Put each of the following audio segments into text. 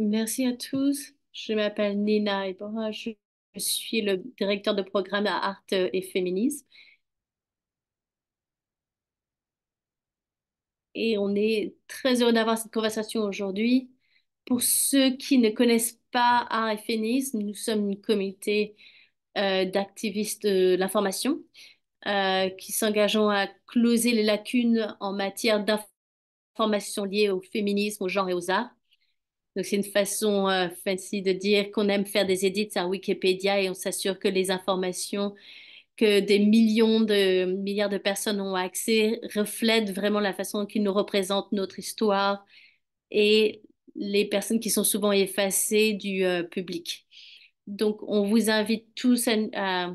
Merci à tous. Je m'appelle Nina et Je, suis le directeur de programme à Art et Féminisme. Et on est très heureux d'avoir cette conversation aujourd'hui. Pour ceux qui ne connaissent pas Art et Féminisme, nous sommes une communauté euh, d'activistes de l'information euh, qui s'engageons à closer les lacunes en matière d'information liée au féminisme, au genre et aux arts donc, c'est une façon euh, facile de dire qu'on aime faire des édits à Wikipédia et on s'assure que les informations que des millions de milliards de personnes ont accès reflètent vraiment la façon qu'ils nous représentent notre histoire et les personnes qui sont souvent effacées du euh, public. Donc, on vous invite tous à,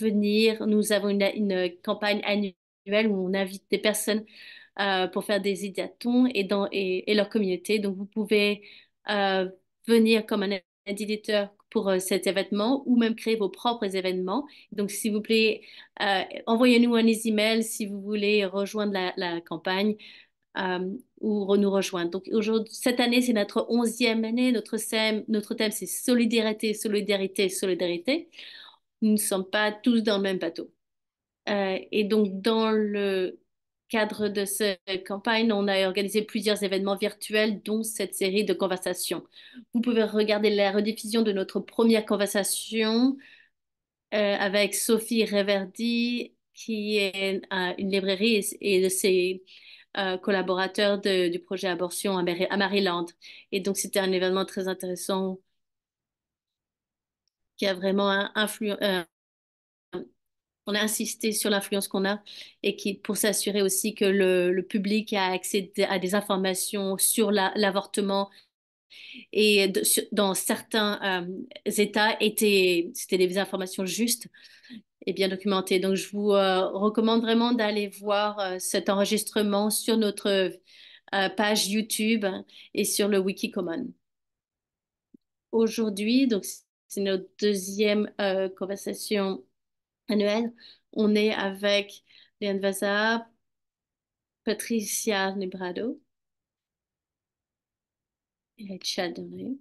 venir. Nous avons une campagne annuelle où on invite des personnes euh, pour faire des idiotons et, dans, et, leur communauté. Donc, vous pouvez euh, venir comme un éditeur pour euh, cet événement ou même créer vos propres événements. Donc, s'il vous plaît, envoyez-nous un email si vous voulez rejoindre la, campagne. ou nous rejoindre. Donc cette année, c'est notre onzième année. Notre thème, notre thème, c'est solidarité, solidarité, solidarité. Nous ne sommes pas tous dans le même bateau. et donc dans le cadre de cette campagne, on a organisé plusieurs événements virtuels, dont cette série de conversations. Vous pouvez regarder la rediffusion de notre première conversation euh, avec Sophie Reverdy, qui est une librairie et, de ses euh, collaborateurs du projet Abortion à, Maryland. Et donc, c'était un événement très intéressant qui a vraiment influencé. Euh, on a insisté sur l'influence qu'on a et qui, pour s'assurer aussi que le, public a accès à des informations sur l'avortement et dans certains euh, États, étaient, c'était des informations justes et bien documentées. Donc, je vous euh, recommande vraiment d'aller voir euh, cet enregistrement sur notre page YouTube et sur le Wiki Common. Aujourd'hui, donc c'est notre deuxième conversation annuel. On est avec Léon Vaza, Patricia Nebrado et Chad euh,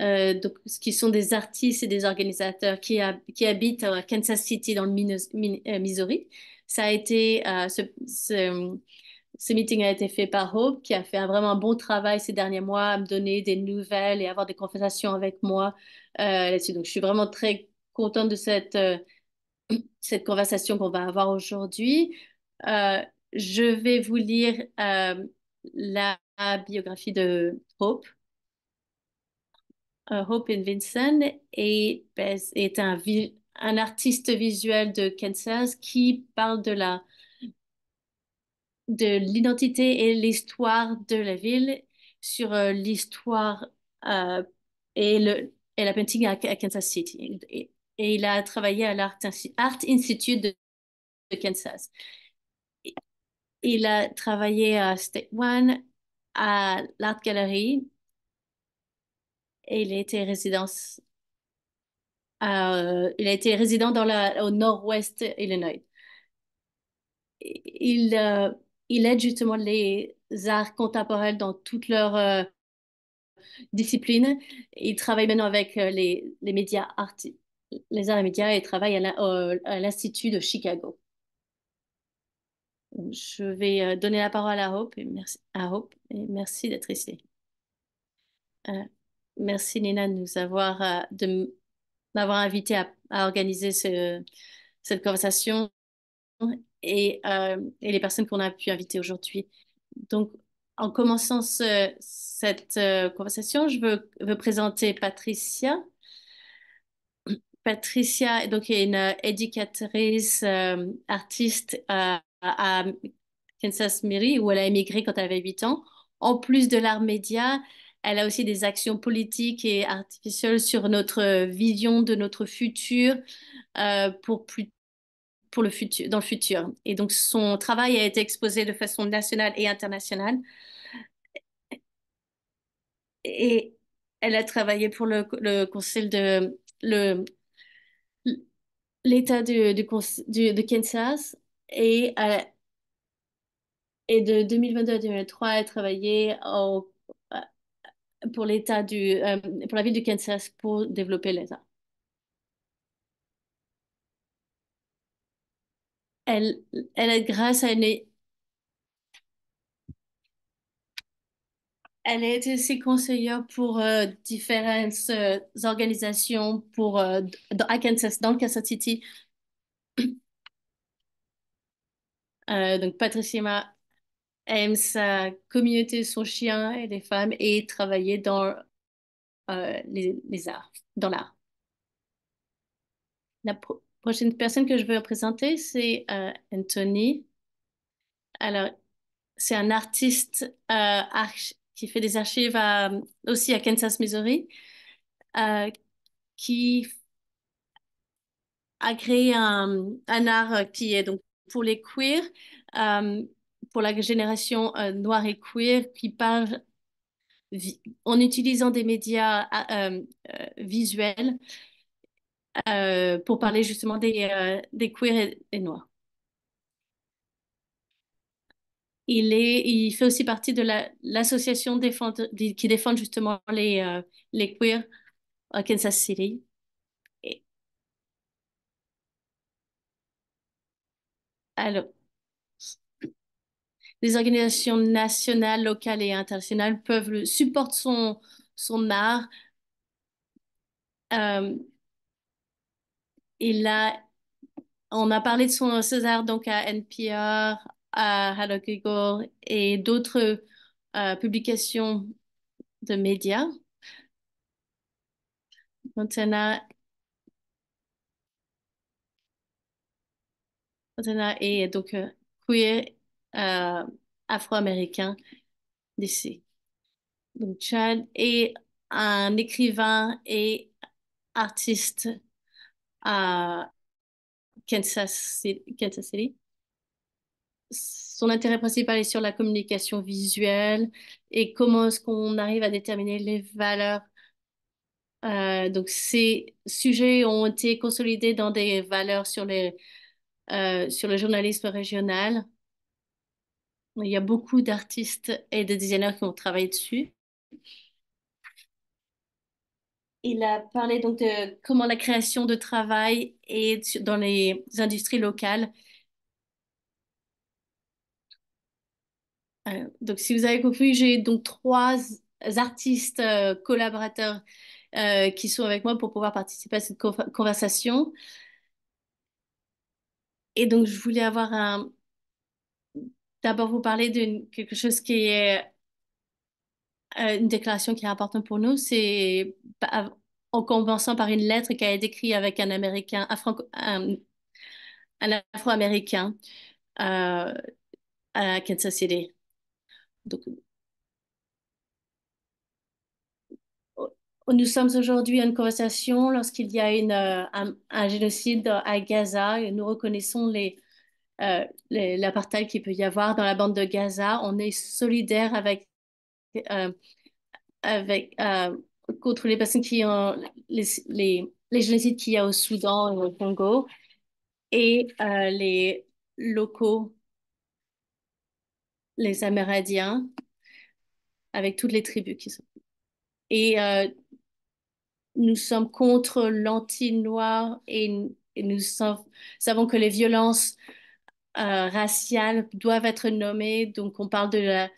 donnelly, qui sont des artistes et des organisateurs qui, habitent à euh, Kansas City dans le euh, Missouri. Ça a été, ce, meeting a été fait par Hope, qui a fait un vraiment bon travail ces derniers mois à me donner des nouvelles et avoir des conversations avec moi là Donc, je suis vraiment très contente de cette cette conversation qu'on va avoir aujourd'hui, euh, je vais vous lire euh, la, biographie de Hope. Euh, Hope and Vincent est, ben, un, artiste visuel de Kansas qui parle de la de l'identité et l'histoire de la ville sur l'histoire et, le, la painting à, Kansas City et il a travaillé à l'Art Institute de, Kansas. Il a travaillé à State One, à l'Art Gallery, et il a été résident, euh, il a été résident dans la, au nord-ouest Illinois. Il, euh, il aide justement les arts contemporains dans toutes leurs euh, disciplines. Il travaille maintenant avec les, les médias artistes les arts et médias et travaille à l'Institut de Chicago. Je vais euh, donner la parole à Hope et merci, à et merci d'être ici. Euh, merci Nina de nous avoir, euh, de m'avoir invité à, organiser cette conversation et, les personnes qu'on a pu inviter aujourd'hui. Donc, en commençant cette conversation, je veux présenter Patricia Patricia, donc est une euh, éducatrice, euh, artiste euh, à, Kansas City, où elle a émigré quand elle avait 8 ans. En plus de l'art média, elle a aussi des actions politiques et artificielles sur notre vision de notre futur pour le futur, dans le futur. Et donc, son travail a été exposé de façon nationale et internationale. Et elle a travaillé pour le, le conseil de, le l'État de, du Kansas et, euh, et de 2022 à 2023, elle travaillé euh, pour l'État du, euh, pour la ville du Kansas pour développer l'État. Elle, elle, grâce à une, Elle a été aussi conseillère pour euh, différentes euh, organisations pour, euh, à Kansas, dans Kansas City. donc, Patricia aime sa communauté, son chien et les femmes et travailler dans les, arts, dans l'art. La prochaine personne que je veux présenter, c'est Anthony. Alors, c'est un artiste euh, qui fait des archives aussi à Kansas, Missouri, euh, qui a créé un, art qui est donc pour les queers, euh, pour la génération euh, noire et queer, qui parle en utilisant des médias visuels pour parler justement des, des queers et noirs. Il, est, il fait aussi partie de l'association qui défend justement les, euh, les queers à Kansas City. Alors, les organisations nationales, locales et internationales peuvent supportent son, son art. Euh, il on a parlé de son, César donc à NPR, à Google et d'autres euh, publications de médias. Montana, Montana est donc euh, queer euh, afro-américain d'ici. Donc Chad est un écrivain et artiste à Kansas City son intérêt principal est sur la communication visuelle et comment est-ce qu'on arrive à déterminer les valeurs. Euh, donc, ces sujets ont été consolidés dans des valeurs sur, les, euh, sur le journalisme régional. Il y a beaucoup d'artistes et de designers qui ont travaillé dessus. Il a parlé donc de comment la création de travail est dans les industries locales Euh, donc, si vous avez compris, j'ai donc trois artistes euh, collaborateurs euh, qui sont avec moi pour pouvoir participer à cette conversation. Et donc, je voulais avoir un. D'abord, vous parler de quelque chose qui est une déclaration qui est importante pour nous. C'est en commençant par une lettre qui a été écrite avec un Américain, Afro un Afro-Américain à Kansas City. Donc, oh, oh, nous sommes aujourd'hui en conversation lorsqu'il y a une, euh, un, génocide à Gaza. Et nous reconnaissons les, euh, l'apartheid qu'il peut y avoir dans la bande de Gaza. On est solidaire avec, euh, avec, euh, contre les personnes qui ont les, les, les génocides qu'il y a au Soudan et au Congo et les locaux les Amérindiens, avec toutes les tribus qui sont. Et euh, nous sommes contre l'anti-noir et, nous savons, savons que les violences euh, raciales doivent être nommées. Donc, on parle de la,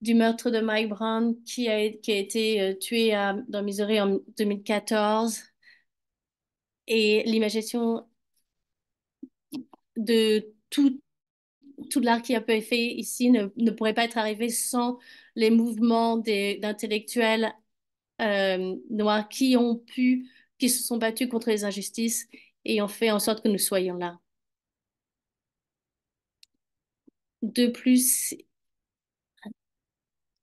du meurtre de Mike Brown qui a, qui a été euh, tué dans Missouri en 2014 et l'imagination de tout tout l'art qui a été fait ici ne, pourrait pas être arrivé sans les mouvements d'intellectuels euh, noirs qui ont pu, qui se sont battus contre les injustices et ont fait en sorte que nous soyons là. De plus,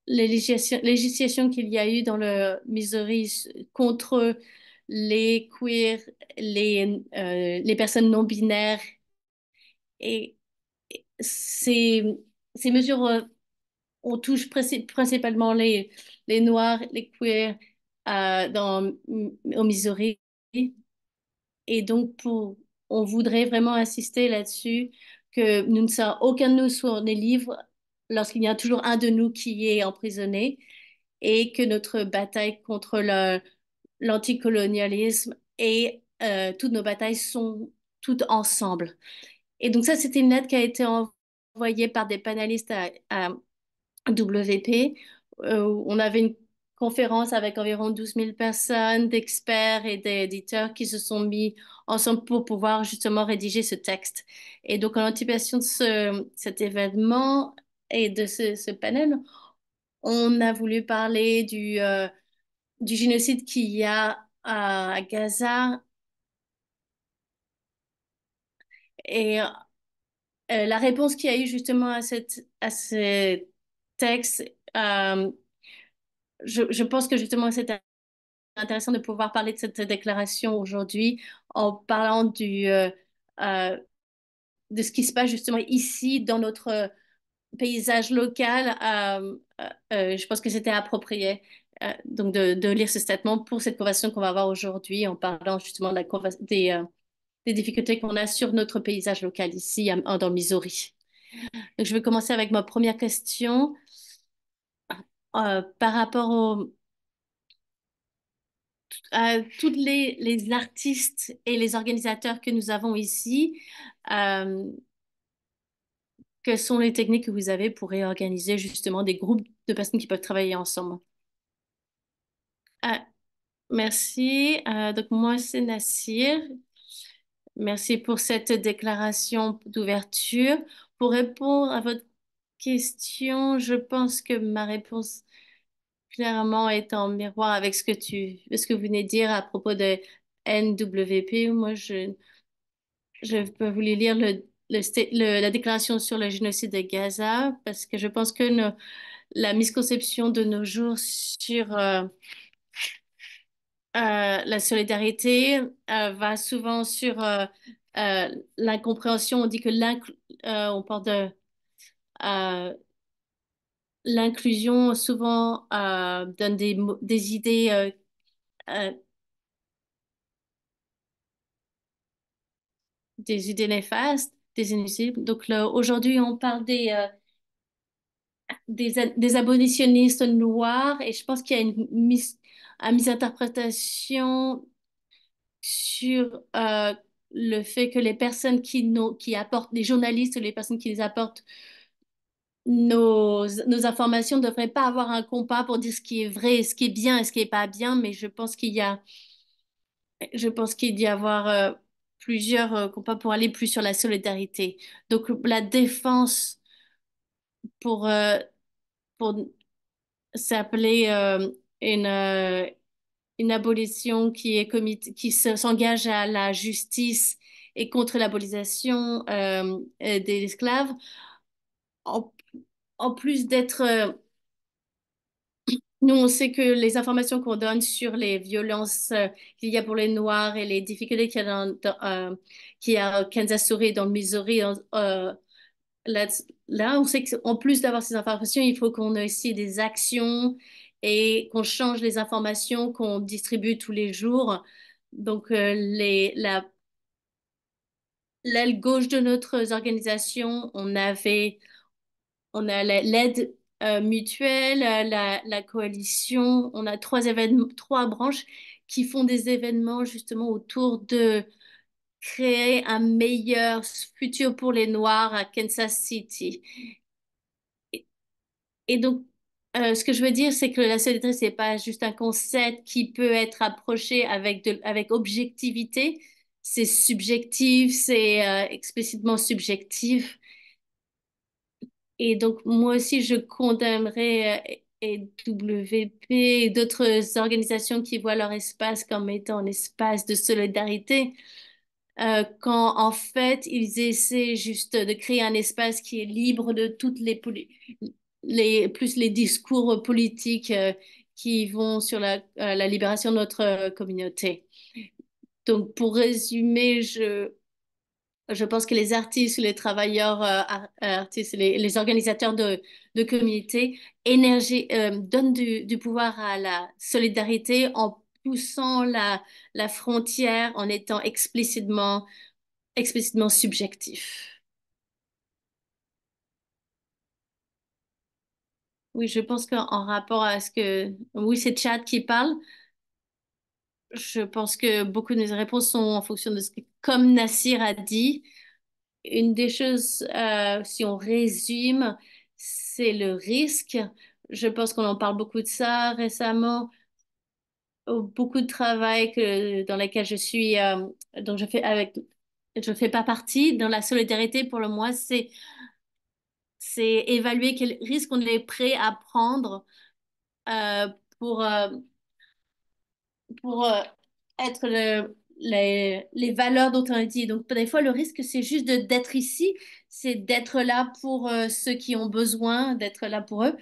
les législations, qu'il y a eu dans le Missouri contre les queers, les, euh, les personnes non binaires et ces, mesures, euh, on touche principalement les, Noirs, les queers euh, dans, au Missouri. Et donc, pour, on voudrait vraiment insister là-dessus que nous ne sommes, aucun de nous soit les livres lorsqu'il y a toujours un de nous qui est emprisonné et que notre bataille contre l'anticolonialisme et euh, toutes nos batailles sont toutes ensemble et donc ça, c'était une lettre qui a été envoyée par des panélistes à, WP. Euh, on avait une conférence avec environ 12 000 personnes, d'experts et d'éditeurs qui se sont mis ensemble pour pouvoir justement rédiger ce texte. Et donc, en anticipation de cet événement et de ce, panel, on a voulu parler du, euh, génocide qu'il y a à Gaza Et euh, euh, la réponse qu'il y a eu justement à, cette, à ce texte, euh, je, je, pense que justement c'est intéressant de pouvoir parler de cette déclaration aujourd'hui en parlant du, de ce qui se passe justement ici dans notre paysage local. je pense que c'était approprié. donc de, de, lire ce statement pour cette conversation qu'on va avoir aujourd'hui en parlant justement de la des, des difficultés qu'on a sur notre paysage local ici dans le Missouri. Donc, je vais commencer avec ma première question euh, par rapport à tous les, les, artistes et les organisateurs que nous avons ici. Euh, quelles sont les techniques que vous avez pour réorganiser justement des groupes de personnes qui peuvent travailler ensemble? Euh, merci. donc, moi, c'est Nassir. Merci pour cette déclaration d'ouverture. Pour répondre à votre question, je pense que ma réponse clairement est en miroir avec ce que tu, ce que vous venez de dire à propos de NWP. Moi, je, je peux vous lire la déclaration sur le génocide de Gaza parce que je pense que la misconception de nos jours sur euh, euh, la solidarité euh, va souvent sur euh, l'incompréhension. On dit que on parle de l'inclusion souvent donne des, idées des idées néfastes, des inutiles. Donc aujourd'hui, on parle des des, des abolitionnistes noirs et je pense qu'il y a une, mis, à mes interprétations sur euh, le fait que les personnes qui, qui apportent, les journalistes les personnes qui les apportent nos, informations ne devraient pas avoir un compas pour dire ce qui est vrai, ce qui est bien et ce qui n'est pas bien, mais je pense qu'il y a, je pense qu'il y avoir euh, plusieurs euh, compas pour aller plus sur la solidarité. Donc la défense pour, pour s'appeler euh, une, abolition qui, est qui s'engage à la justice et contre l'abolisation euh, euh, des esclaves, en, en plus d'être... nous, on sait que les informations qu'on donne sur les violences qu'il y a pour les Noirs et les difficultés qu'il y a, dans, a dans le Missouri, là, là, on sait qu'en plus d'avoir ces informations, il faut qu'on ait aussi des actions et qu'on change les informations qu'on distribue tous les jours. Donc, euh, les, la, l'aile gauche de notre organisation, on avait, on a l'aide euh, mutuelle, euh, la, la, coalition, on a trois trois branches qui font des événements justement autour de créer un meilleur futur pour les Noirs à Kansas City. Et, et donc, euh, ce que je veux dire, c'est que la solidarité, ce n'est pas juste un concept qui peut être approché avec, avec objectivité. C'est subjectif, c'est euh, explicitement subjectif. Et donc, moi aussi, je condamnerais euh, e WP et d'autres organisations qui voient leur espace comme étant un espace de solidarité, quand en fait, ils essaient juste de créer un espace qui est libre de toutes les, plus les discours politiques euh, qui vont sur la, euh, libération de notre euh, communauté. Donc, pour résumer, je, pense que les artistes, les travailleurs artistes, les, organisateurs de, de communautés donnent du, pouvoir à la solidarité en poussant la, frontière, en étant explicitement, explicitement subjectif. Oui, je pense qu'en rapport à ce que... Oui, c'est Chad qui parle. Je pense que beaucoup de nos réponses sont en fonction de ce que, comme Nassir a dit, une des choses, euh, si on résume, c'est le risque. Je pense qu'on en parle beaucoup de ça récemment. Oh, beaucoup de travail que, dans lequel je suis, euh, donc je fais avec, je fais pas partie. Dans la solidarité, pour le moins, c'est c'est évaluer quel risque on est prêt à prendre euh, pour, euh, pour euh, être les, valeurs dont on est dit. Donc, des fois, le risque, c'est juste d'être ici, c'est d'être là pour ceux qui ont besoin, d'être là pour eux,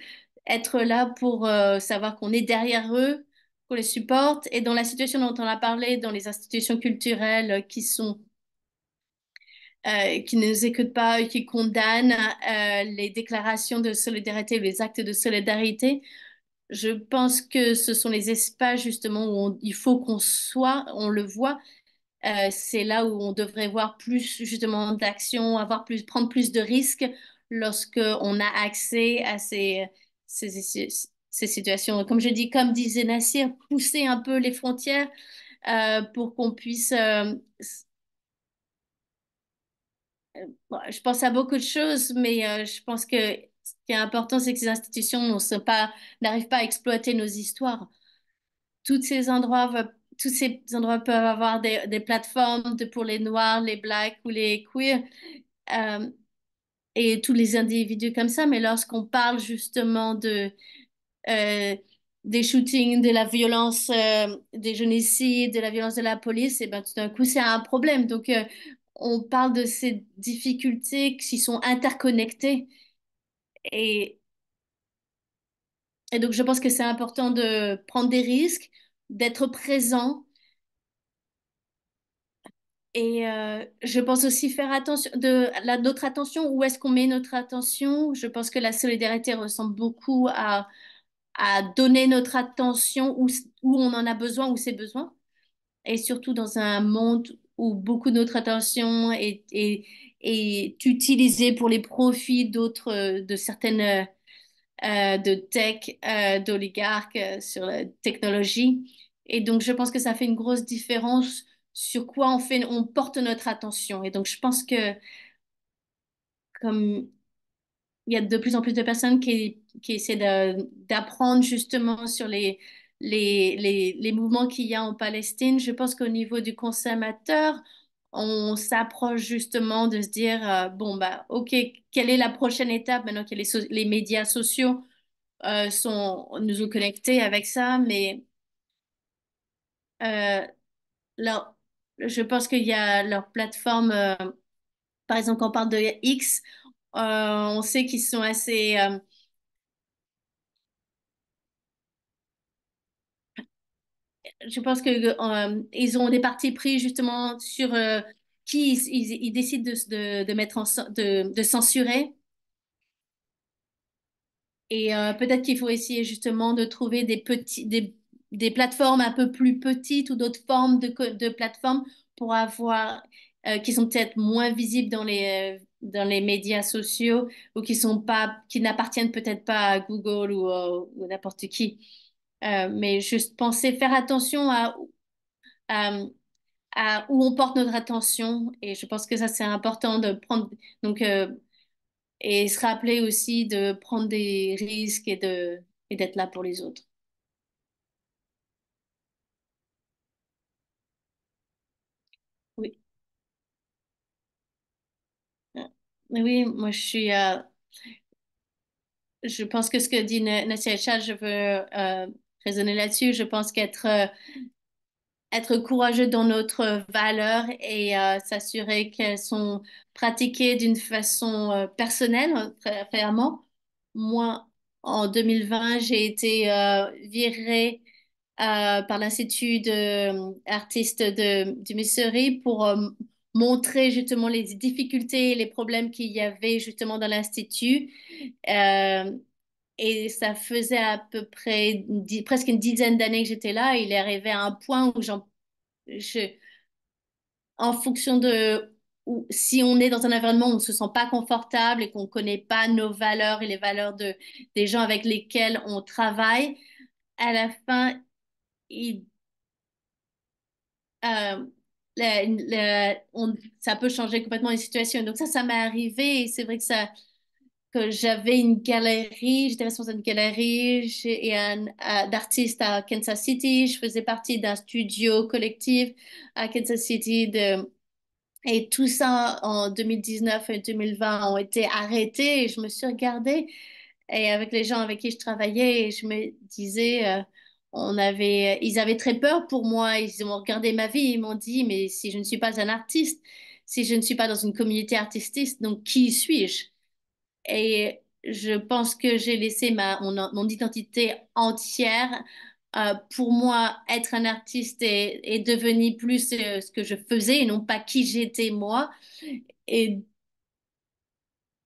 être là pour savoir qu'on est derrière eux, qu'on les supporte. Et dans la situation dont on a parlé, dans les institutions culturelles qui sont euh, qui ne nous écoutent pas, qui condamnent euh, les déclarations de solidarité, les actes de solidarité. Je pense que ce sont les espaces justement où il faut qu'on soit, on le voit. Euh, c'est là où on devrait voir plus justement d'action, avoir plus, prendre plus de risques lorsque on a accès à ces, ces, ces situations. Comme je dis, comme disait Nassir, pousser un peu les frontières pour qu'on puisse euh, je pense à beaucoup de choses, mais euh, je pense que ce qui est important, c'est que ces institutions n'arrivent pas à exploiter nos histoires. Tous ces endroits tous ces endroits peuvent avoir des, plateformes pour les noirs, les blacks ou les queers euh, et tous les individus comme ça. Mais lorsqu'on parle justement de, des shootings, de la violence, des génocides, de la violence de la police, et eh ben, tout d'un coup, c'est un problème. Donc, on parle de ces difficultés qui sont interconnectées. Et, et donc, je pense que c'est important de prendre des risques, d'être présent. Et euh, je pense aussi faire attention de la, notre attention, où est-ce qu'on met notre attention. Je pense que la solidarité ressemble beaucoup à, à donner notre attention où, où on en a besoin, où c'est besoin. Et surtout dans un monde où beaucoup de notre attention est, est, utilisée pour les profits d'autres, euh, de certaines euh, euh, de tech, d'oligarques sur la technologie. Et donc, je pense que ça fait une grosse différence sur quoi on fait, on porte notre attention. Et donc, je pense que comme il y a de plus en plus de personnes qui, qui essaient d'apprendre justement sur les, les, les, mouvements qu'il y a en Palestine, je pense qu'au niveau du consommateur, on s'approche justement de se dire, euh, bon, bah, OK, quelle est la prochaine étape maintenant que les, les médias sociaux euh, sont, nous ont connectés avec ça, mais euh, je pense qu'il y a leur plateforme, euh, par exemple, quand on parle de X, on sait qu'ils sont assez je pense que euh, ils ont des partis pris justement sur euh, qui ils, décident de, de, mettre de, de censurer. Et euh, peut-être qu'il faut essayer justement de trouver des, petits, des, des, plateformes un peu plus petites ou d'autres formes de, de plateformes pour avoir, qui sont peut-être moins visibles dans les, dans les médias sociaux ou qui sont pas, qui n'appartiennent peut-être pas à Google ou, ou n'importe qui. Euh, mais juste penser, faire attention à, où on porte notre attention. Et je pense que ça, c'est important de prendre. Donc, euh, et se rappeler aussi de prendre des risques et de et d'être là pour les autres. Oui. Euh, oui, moi je suis. je pense que ce que dit Nassia Charles je veux raisonner là-dessus. Je pense qu'être euh, être courageux dans notre valeur et euh, s'assurer qu'elles sont pratiquées d'une façon euh, personnelle, personnelle, clairement. Moi, en 2020, j'ai été virée par l'Institut d'artistes de, du Missouri pour montrer justement les difficultés, les problèmes qu'il y avait justement dans l'Institut. Et ça faisait à peu près presque une dizaine d'années que j'étais là. il est arrivé à un point où j'en, en fonction de si on est dans un environnement où on ne se sent pas confortable et qu'on ne connaît pas nos valeurs et les valeurs de, des gens avec lesquels on travaille, à la fin, il, euh, ça peut changer complètement les situations. Donc ça, ça m'est arrivé et c'est vrai que ça, que j'avais une galerie, j'étais responsable d'une galerie euh, d'artistes à Kansas City. Je faisais partie d'un studio collectif à Kansas City. et tout ça en 2019 et 2020 ont été arrêtés. je me suis regardée et avec les gens avec qui je travaillais, je me disais, euh, on avait, ils avaient très peur pour moi. Ils ont regardé ma vie, ils m'ont dit, mais si je ne suis pas un artiste, si je ne suis pas dans une communauté artistique, donc qui suis-je? et je pense que j'ai laissé ma, mon, identité entière. Euh, pour moi, être un artiste est, est devenu plus euh, ce que je faisais et non pas qui j'étais moi. Et,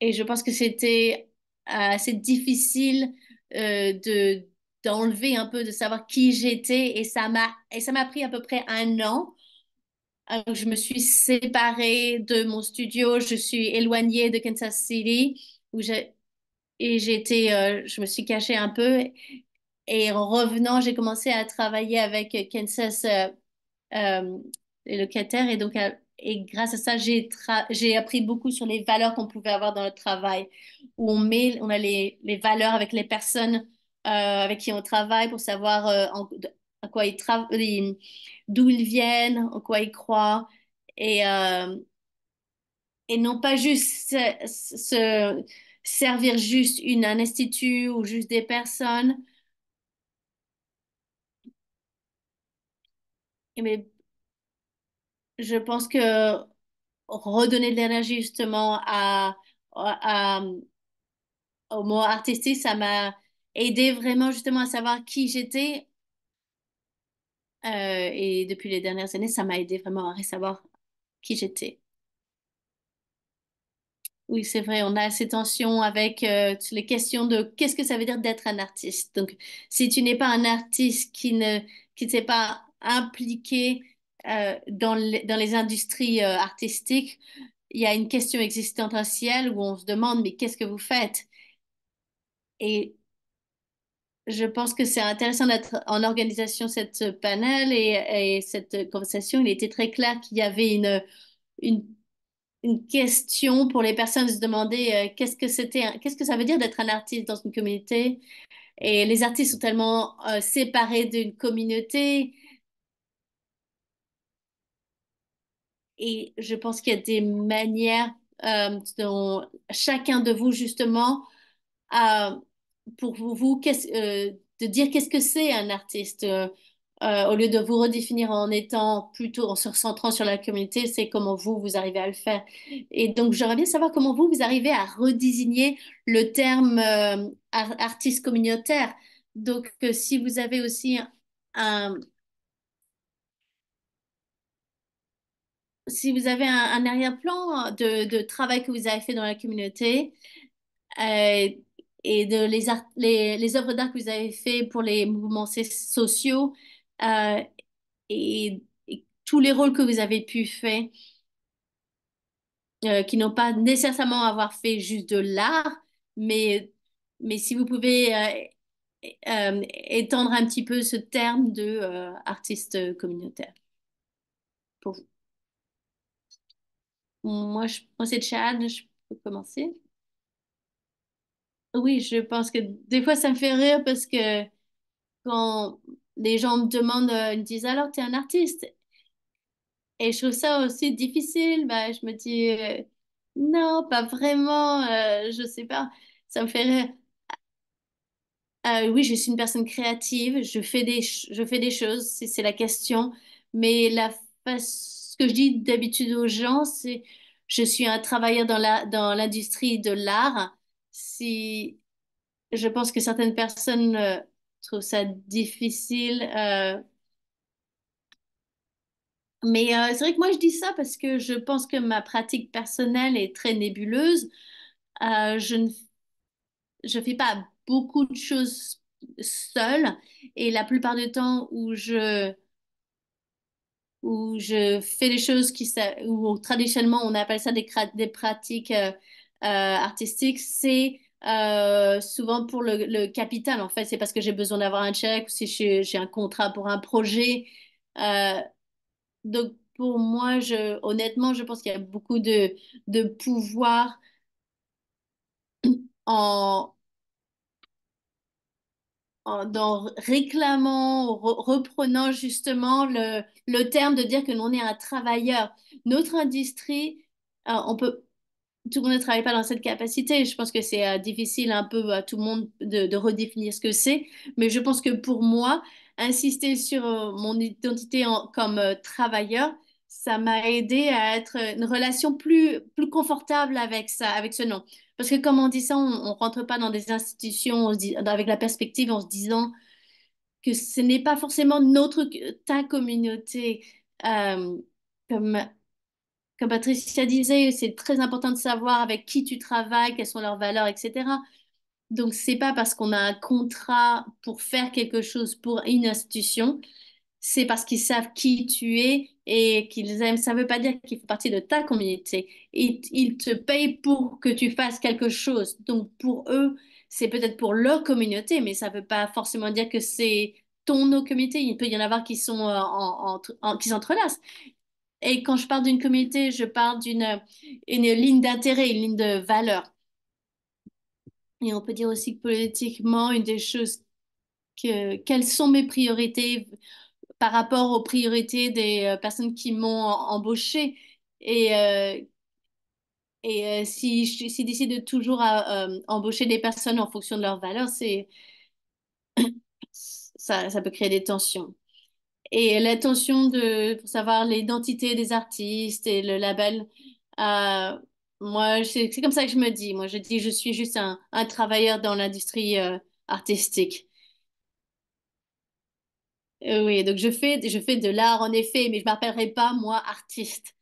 et je pense que c'était euh, assez difficile de d'enlever un peu, de savoir qui j'étais. Et ça m'a pris à peu près un an. je me suis séparée de mon studio, je suis éloignée de Kansas City où j'ai et j'étais, euh, je me suis cachée un peu. Et en revenant, j'ai commencé à travailler avec Kansas euh, euh, les locataires. Et donc, et grâce à ça, j'ai j'ai appris beaucoup sur les valeurs qu'on pouvait avoir dans le travail, où on met, on a les, les valeurs avec les personnes avec qui on travaille pour savoir quoi ils d'où ils viennent, en quoi ils croient. Et, et non pas juste se, servir juste une, un institut ou juste des personnes. mais je pense que redonner de l'énergie justement à, au mot artistique, ça m'a aidé vraiment justement à savoir qui j'étais. Euh, et depuis les dernières années, ça m'a aidé vraiment à savoir qui j'étais. Oui, c'est vrai, on a ces tensions avec euh, les questions de qu'est-ce que ça veut dire d'être un artiste. Donc, si tu n'es pas un artiste qui ne, qui pas impliqué euh, dans, les, dans les industries euh, artistiques, il y a une question existentielle où on se demande, mais qu'est-ce que vous faites? Et je pense que c'est intéressant d'être en organisation cette panel et, cette conversation. Il était très clair qu'il y avait une, une une question pour les personnes se demander euh, qu'est-ce que c'était, qu'est-ce que ça veut dire d'être un artiste dans une communauté. Et les artistes sont tellement euh, séparés d'une communauté. Et je pense qu'il y a des manières euh, dont chacun de vous, justement, pour vous, vous de dire qu'est-ce que c'est un artiste. Euh, au lieu de vous redéfinir en étant plutôt en se recentrant sur la communauté, c'est comment vous, vous arrivez à le faire. Et donc, j'aimerais bien savoir comment vous, vous arrivez à redésigner le terme euh, artiste communautaire. Donc, euh, si vous avez aussi un... Si vous avez un, arrière-plan de, travail que vous avez fait dans la communauté, et de les, les, les œuvres d'art que vous avez fait pour les mouvements sociaux euh, et, tous les rôles que vous avez pu faire, euh, qui n'ont pas nécessairement avoir fait juste de l'art, mais, mais si vous pouvez euh, étendre un petit peu ce terme de artiste communautaire pour vous. Moi, je Chad, je peux commencer. Oui, je pense que des fois ça me fait rire parce que quand les gens me demandent, euh, ils me disent alors, tu es un artiste. Et je trouve ça aussi difficile. Bah, je me dis, euh, non, pas vraiment, Je euh, je sais pas. Ça me fait rire. oui, je suis une personne créative, je fais des, je fais des choses, c'est la question. Mais la ce que je dis d'habitude aux gens, c'est je suis un travailleur dans la, dans l'industrie de l'art. Si je pense que certaines personnes je trouve ça difficile. Euh, mais euh, c'est vrai que moi, je dis ça parce que je pense que ma pratique personnelle est très nébuleuse. Euh, je ne je fais pas beaucoup de choses seule et la plupart du temps où je où je fais des choses qui où traditionnellement on appelle ça des, des pratiques artistiques, c'est euh, souvent pour le, capital, en fait, c'est parce que j'ai besoin d'avoir un chèque ou si j'ai un contrat pour un projet. Euh, donc, pour moi, honnêtement, je pense qu'il y a beaucoup de, de pouvoir en, dans réclamant, reprenant justement le, le, terme de dire que l'on est un travailleur. Notre industrie, euh, on peut tout le monde ne travaille pas dans cette capacité. Je pense que c'est euh, difficile un peu à tout le monde de, redéfinir ce que c'est. Mais je pense que pour moi, insister sur euh, mon identité en, comme euh, travailleur, ça m'a aidé à être une relation plus, plus confortable avec, ça, avec ce nom. Parce que comme on dit ça, on ne rentre pas dans des institutions avec la perspective en se disant que ce n'est pas forcément notre, ta communauté. comme comme Patricia disait, c'est très important de savoir avec qui tu travailles, quelles sont leurs valeurs, etc. Donc, c'est pas parce qu'on a un contrat pour faire quelque chose pour une institution, c'est parce qu'ils savent qui tu es et qu'ils aiment. Ça ne veut pas dire qu'ils font partie de ta communauté. Ils, ils, te payent pour que tu fasses quelque chose. Donc, pour eux, c'est peut-être pour leur communauté, mais ça ne veut pas forcément dire que c'est ton communauté. Il peut y en avoir qui sont euh, en, qui s'entrelacent. Et quand je parle d'une communauté, je parle d'une une ligne d'intérêt, une ligne de valeur. Et on peut dire aussi que politiquement, une des choses que quelles sont mes priorités par rapport aux priorités des euh, personnes qui m'ont embauché et euh, et euh, si je si décide toujours à, embaucher des personnes en fonction de leurs valeurs, c'est ça, ça peut créer des tensions et l'attention de, pour savoir l'identité des artistes et le label. Euh, moi, c'est comme ça que je me dis. Moi, je dis, je suis juste un, un travailleur dans l'industrie euh, artistique. Euh, oui, donc je fais, je fais de l'art en effet, mais je ne m'appellerai pas, moi, artiste.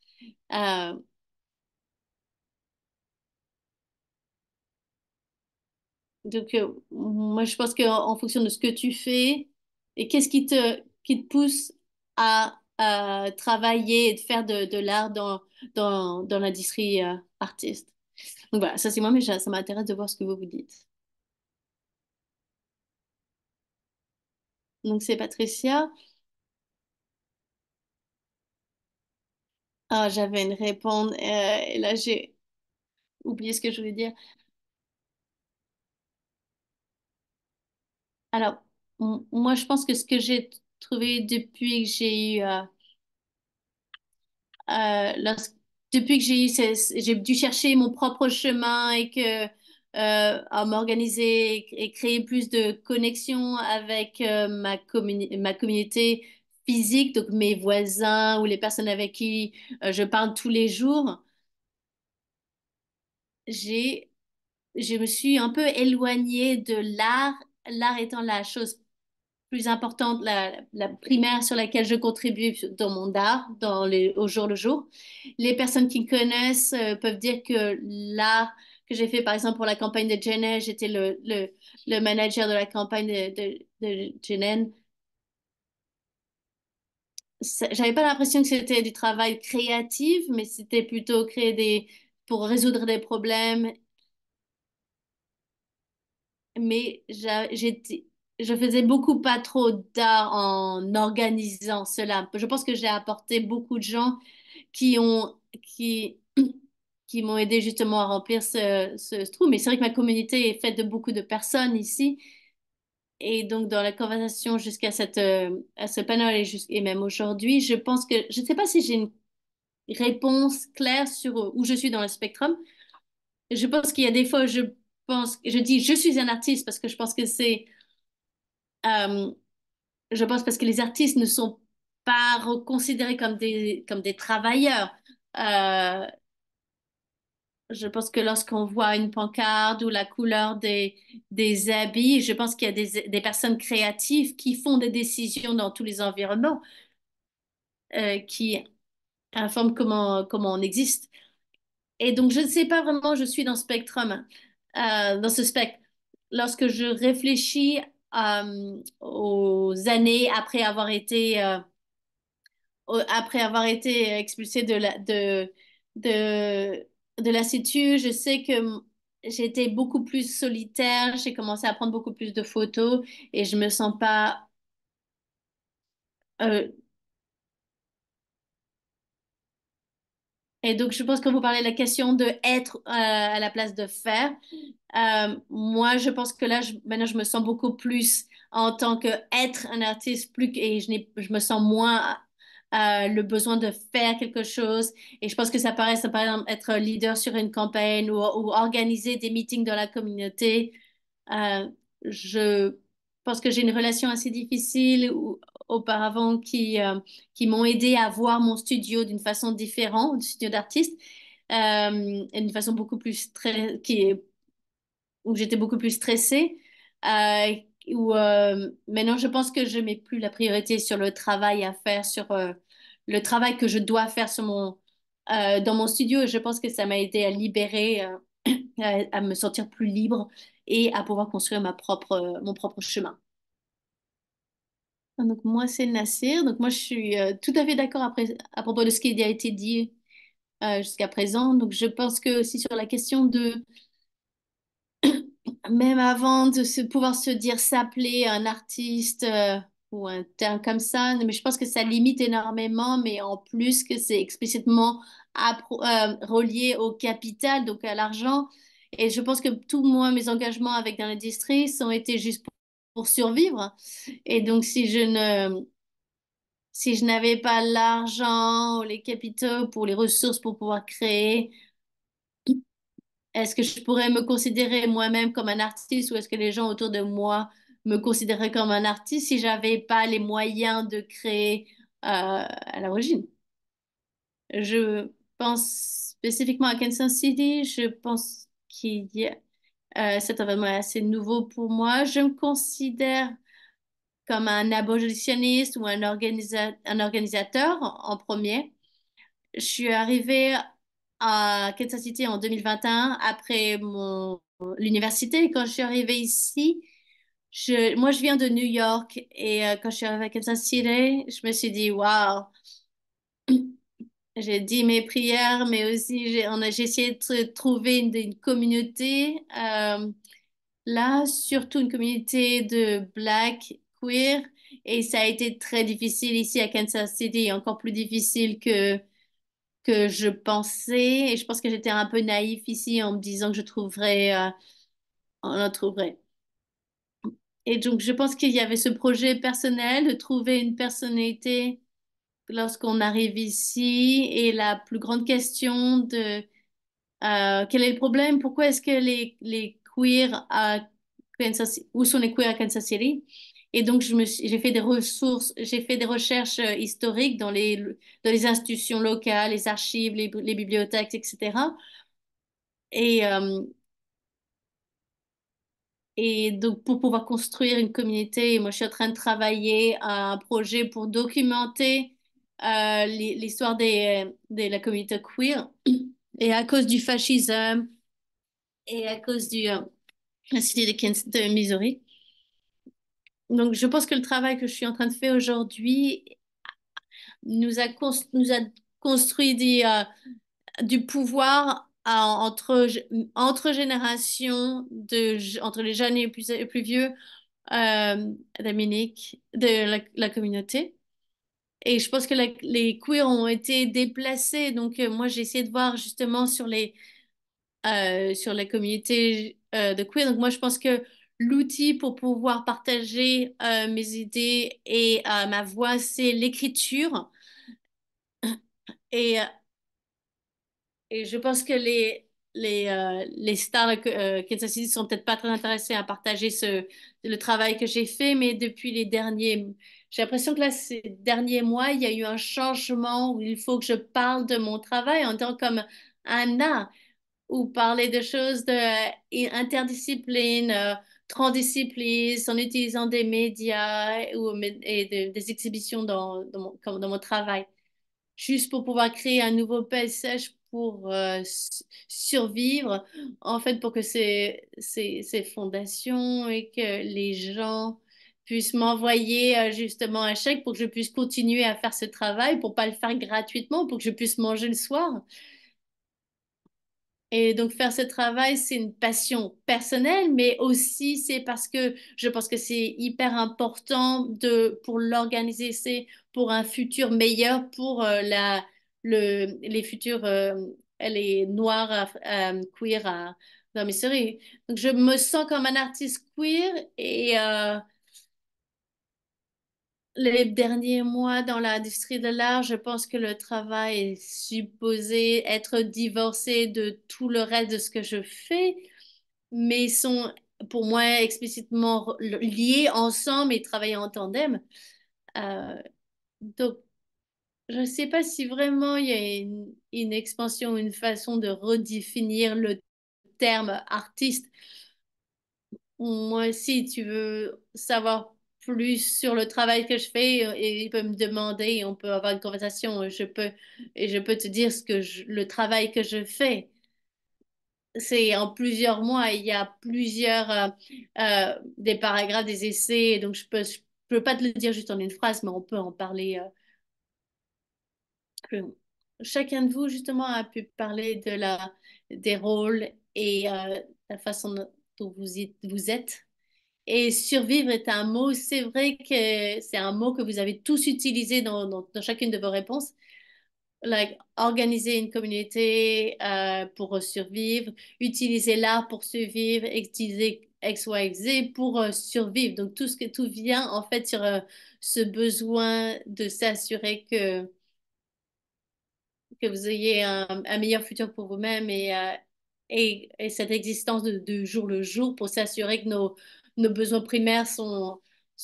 donc, moi, je pense qu'en en fonction de ce que tu fais et qu'est-ce qui te, qui te pousse à, travailler et de faire de, l'art dans, dans, dans l'industrie euh, artiste. Donc voilà, ça c'est moi, mais ça, ça m'intéresse de voir ce que vous vous dites. Donc c'est Patricia. Ah, j'avais une réponse euh, et là j'ai oublié ce que je voulais dire. Alors, moi je pense que ce que j'ai trouvé depuis que j'ai eu, euh, euh, depuis que j'ai eu, j'ai dû chercher mon propre chemin et que euh, à m'organiser et, créer plus de connexions avec ma, ma communauté physique, donc mes voisins ou les personnes avec qui je parle tous les jours. J'ai je me suis un peu éloignée de l'art, l'art étant la chose plus importante, la, primaire sur laquelle je contribue dans mon art, dans les, au jour le jour. Les personnes qui connaissent euh, peuvent dire que l'art que j'ai fait, par exemple, pour la campagne de Jenen, j'étais le, le, le, manager de la campagne de, de, de J'avais pas l'impression que c'était du travail créatif, mais c'était plutôt créer des pour résoudre des problèmes. Mais j'étais je faisais beaucoup pas trop d'art en organisant cela. Je pense que j'ai apporté beaucoup de gens qui ont qui qui m'ont aidé justement à remplir ce, ce, trou. Mais c'est vrai que ma communauté est faite de beaucoup de personnes ici. Et donc, dans la conversation jusqu'à cette, euh, à ce panel et, et même aujourd'hui, je pense que, je ne sais pas si j'ai une réponse claire sur euh, où je suis dans le spectrum. Je pense qu'il y a des fois, je pense, je dis je suis un artiste parce que je pense que c'est euh, je pense parce que les artistes ne sont pas considérés comme des, comme des travailleurs. Euh, je pense que lorsqu'on voit une pancarte ou la couleur des, des habits, je pense qu'il y a des, des, personnes créatives qui font des décisions dans tous les environnements, euh, qui informent comment, comment on existe. Et donc, je ne sais pas vraiment, je suis dans, spectrum, dans ce spectre. Lorsque je réfléchis euh, aux années après avoir été, euh, après avoir été expulsée de la, de, de, de je sais que j'étais beaucoup plus solitaire, j'ai commencé à prendre beaucoup plus de photos et je me sens pas euh, Et donc, je pense que vous parlez de la question de être euh, à la place de faire. Euh, moi, je pense que là, maintenant, je me sens beaucoup plus en tant que être un artiste, plus et je, je me sens moins euh, le besoin de faire quelque chose. Et je pense que ça paraît, ça paraît être leader sur une campagne ou, ou organiser des meetings dans la communauté. je parce que j'ai une relation assez difficile ou, auparavant qui, euh, qui m'ont aidé à voir mon studio d'une façon différente, un studio d'artiste, euh, d'une façon beaucoup plus qui est, où j'étais beaucoup plus stressée. Euh, euh, maintenant, je pense que je mets plus la priorité sur le travail à faire, sur le travail que je dois faire sur mon, dans mon studio. Et je pense que ça m'a aidé à libérer, à, me sentir plus libre et à pouvoir construire ma propre, euh, mon propre chemin. Ah, donc moi, c'est Nassir. Donc moi, je suis euh, tout à fait d'accord à propos de ce qui a été dit euh, jusqu'à présent. Donc je pense que aussi sur la question de même avant de se, pouvoir se dire s'appeler un artiste ou un terme comme ça, mais je pense que ça limite énormément, mais en plus que c'est explicitement relié au capital, donc à l'argent, et je pense que tout, moi, mes engagements avec dans l'industrie sont été juste pour, survivre. Et donc, si je ne si je n'avais pas l'argent ou les capitaux pour les ressources pour pouvoir créer, est-ce que je pourrais me considérer moi-même comme un artiste ou est-ce que les gens autour de moi me considéraient comme un artiste si j'avais pas les moyens de créer euh, à l'origine? Je pense spécifiquement à Kansas City, je pense qui euh, cet événement assez nouveau pour moi. Je me considère comme un abolitionniste ou un, organisateur en, premier. Je suis arrivée à Kansas City en 2021 après l'université. Quand je suis arrivée ici, je, moi je viens de New York et euh, quand je suis arrivée à Kansas City, je me suis dit waouh, j'ai dit mes prières, mais aussi j'ai, essayé de trouver une, communauté. Euh, là, surtout une communauté de black, queer, et ça a été très difficile ici à Kansas City, encore plus difficile que, que je pensais. Et je pense que j'étais un peu naïf ici en me disant que je trouverais, euh, on en trouverait. Et donc, je pense qu'il y avait ce projet personnel de trouver une personnalité lorsqu'on arrive ici et la plus grande question de euh, quel est le problème, pourquoi est-ce que les, les queers à Kansas, où sont les queers à Kansas City Et donc, j'ai fait des ressources, j'ai fait des recherches euh, historiques dans les, dans les institutions locales, les archives, les, bibliothèques, etc. Et, euh, et donc, pour pouvoir construire une communauté, moi, je suis en train de travailler à un projet pour documenter euh, l'histoire de la communauté queer et à cause du fascisme et à cause du euh, la cité de, Missouri. Donc, je pense que le travail que je suis en train de faire aujourd'hui nous a, nous a construit euh, du pouvoir entre, entre générations, de, entre les jeunes et les plus, vieux, de la communauté. Et je pense que les queers ont été déplacés. Donc, euh, moi, j'ai essayé de voir justement sur les euh, sur la communauté euh, de queer. Donc, moi, je pense que l'outil pour pouvoir partager mes idées et ma voix, c'est l'écriture. Et, et je pense que les, les, les stars de Kansas City sont peut-être pas très intéressés à partager ce, le travail que j'ai fait, mais depuis les derniers j'ai l'impression que là, ces derniers mois, il y a eu un changement où il faut que je parle de mon travail en tant comme Anna, ou parler de choses de euh, interdiscipline, euh, transdisciplines, en utilisant des médias ou, et des exhibitions dans, mon, travail, juste pour pouvoir créer un nouveau PSH pour euh, survivre, en fait, pour que ces fondations et que les gens puisse m'envoyer euh, justement un chèque pour que je puisse continuer à faire ce travail, pour pas le faire gratuitement, pour que je puisse manger le soir. Et donc faire ce travail, c'est une passion personnelle, mais aussi c'est parce que je pense que c'est hyper important de, pour l'organiser, c'est pour un futur meilleur pour euh, la, le, les futurs, elle euh, les noirs queer dans mes Donc je me sens comme un artiste queer et les derniers mois dans l'industrie de l'art, je pense que le travail est supposé être divorcé de tout le reste de ce que je fais, mais ils sont pour moi explicitement liés ensemble et travaillent en tandem. Euh, donc, je ne sais pas si vraiment il y a une, une, expansion, une façon de redéfinir le terme artiste. Moi, si tu veux savoir plus sur le travail que je fais et il peut me demander, on peut avoir une conversation, je peux, et je peux te dire ce que le travail que je fais. C'est en plusieurs mois, il y a plusieurs euh, euh, des paragraphes, des essais, donc je peux, je peux pas te le dire juste en une phrase, mais on peut en parler. Euh, chacun de vous justement a pu parler de la des rôles et la façon dont vous, vous êtes et survivre est un mot, c'est vrai que c'est un mot que vous avez tous utilisé dans, chacune de vos réponses. Like, organiser une communauté euh, pour survivre, utiliser l'art pour survivre, utiliser X, Y, Z pour euh, survivre. Donc, tout, ce que, tout vient en fait sur euh, ce besoin de s'assurer que, que vous ayez un, meilleur futur pour vous-même et, et, cette existence de, jour le jour pour s'assurer que nos, nos besoins primaires sont,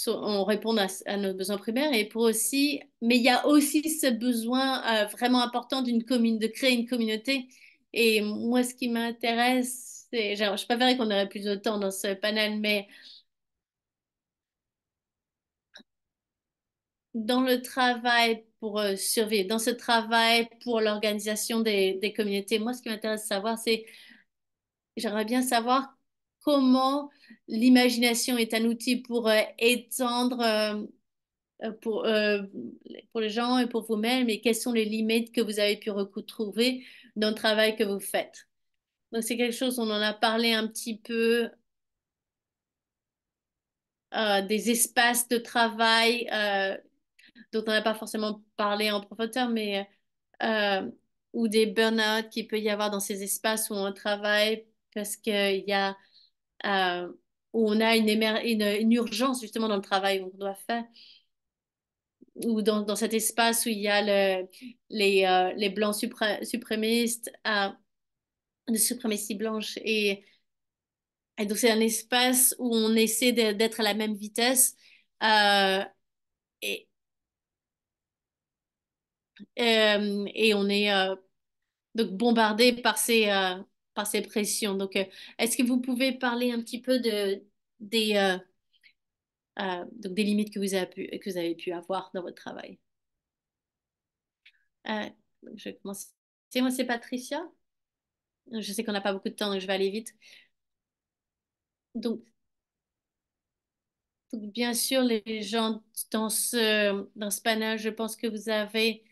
on répond à, nos besoins primaires et pour aussi, mais il y a aussi ce besoin euh, vraiment important d'une commune, de créer une communauté. Et moi, ce qui m'intéresse, c'est, genre, je préférerais qu'on aurait plus de temps dans ce panel, mais dans le travail pour euh, survivre, dans ce travail pour l'organisation des, communautés, moi, ce qui m'intéresse savoir, c'est j'aimerais bien savoir comment l'imagination est un outil pour euh, étendre euh, euh, pour, pour les gens et pour vous-même et quelles sont les limites que vous avez pu retrouver dans le travail que vous faites. Donc c'est quelque chose, on en a parlé un petit peu des espaces de travail dont on n'a pas forcément parlé en profondeur, mais ou des burn-out qu'il peut y avoir dans ces espaces où on travaille parce qu'il y a euh, où on a une, urgence justement dans le travail qu'on doit faire, ou dans, cet espace où il y a les, euh, les, blancs suprémistes, de euh, suprématie blanche. Et, et donc c'est un espace où on essaie d'être à la même vitesse. et, et on est donc bombardé par ces, par ces pressions. Donc, euh, est-ce que vous pouvez parler un petit peu de, des, euh, euh, donc des limites que vous, avez pu, que vous avez pu avoir dans votre travail Je vais commencer. Moi, c'est Patricia. Je sais qu'on n'a pas beaucoup de temps, donc je vais aller vite. Donc, bien sûr, les gens dans ce, dans ce panel, je pense que vous avez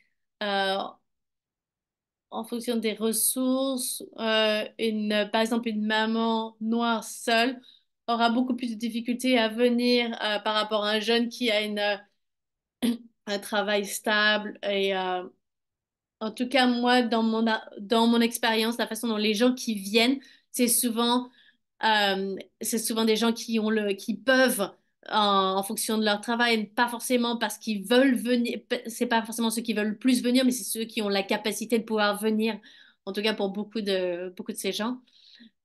en fonction des ressources. Euh, une, par exemple, une maman noire seule aura beaucoup plus de difficultés à venir euh, par rapport à un jeune qui a une, euh, un travail stable. Et en tout cas, moi, dans mon, dans mon expérience, la façon dont les gens qui viennent, c'est souvent, c'est souvent des gens qui, ont le, qui peuvent en, fonction de leur travail, pas forcément parce qu'ils veulent venir, c'est pas forcément ceux qui veulent plus venir, mais c'est ceux qui ont la capacité de pouvoir venir, en tout cas pour beaucoup de, beaucoup de ces gens.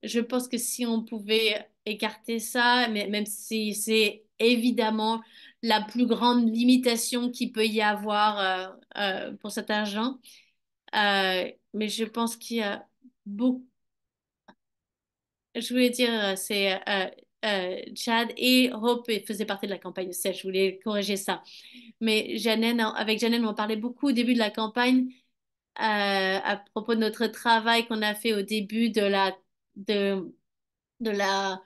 Je pense que si on pouvait écarter ça, mais même si c'est évidemment la plus grande limitation qu'il peut y avoir euh, euh, pour cet argent, euh, mais je pense qu'il y a beaucoup. Je voulais dire, c'est euh, Chad et Hope faisaient partie de la campagne aussi, je voulais corriger ça. Mais Janine, avec Janelle on parlait beaucoup au début de la campagne euh, à propos de notre travail qu'on a fait au début de la, de, de la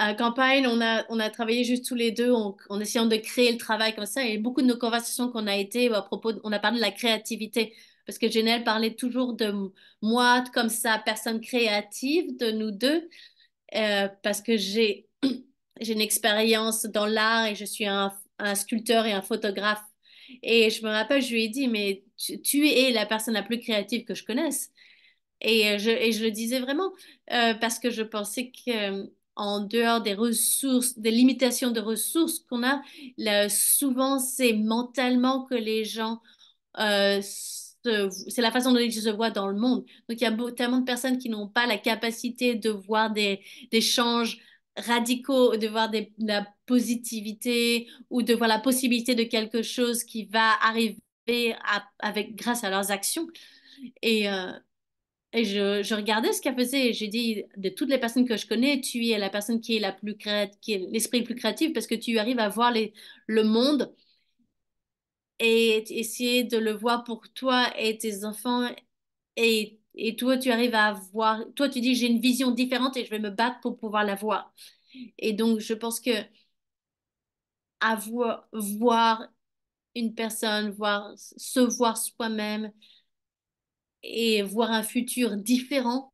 euh, campagne. On a, on a travaillé juste tous les deux en, essayant de créer le travail comme ça. Et beaucoup de nos conversations qu'on a été bah, à propos, on a parlé de la créativité parce que Janelle parlait toujours de moi comme ça personne créative, de nous deux, parce que j'ai j'ai une expérience dans l'art et je suis un, sculpteur et un photographe. Et je me rappelle, je lui ai dit, mais tu, es la personne la plus créative que je connaisse. Et je, et je le disais vraiment, euh, parce que je pensais que en dehors des ressources, des limitations de ressources qu'on a, souvent c'est mentalement que les gens, euh, c'est la façon dont ils se voient dans le monde. Donc il y a tellement de personnes qui n'ont pas la capacité de voir des, des changes radicaux, de voir de la positivité ou de voir la possibilité de quelque chose qui va arriver avec, grâce à leurs actions. Et, euh, je, regardais ce qu'elle faisait et j'ai dit, de toutes les personnes que je connais, tu es la personne qui est la plus créative, qui est l'esprit le plus créatif parce que tu arrives à voir les, le monde et essayer de le voir pour toi et tes enfants et et toi, tu arrives à voir, toi, tu dis, j'ai une vision différente et je vais me battre pour pouvoir la voir. Et donc, je pense que avoir, voir une personne, voir, se voir soi-même et voir un futur différent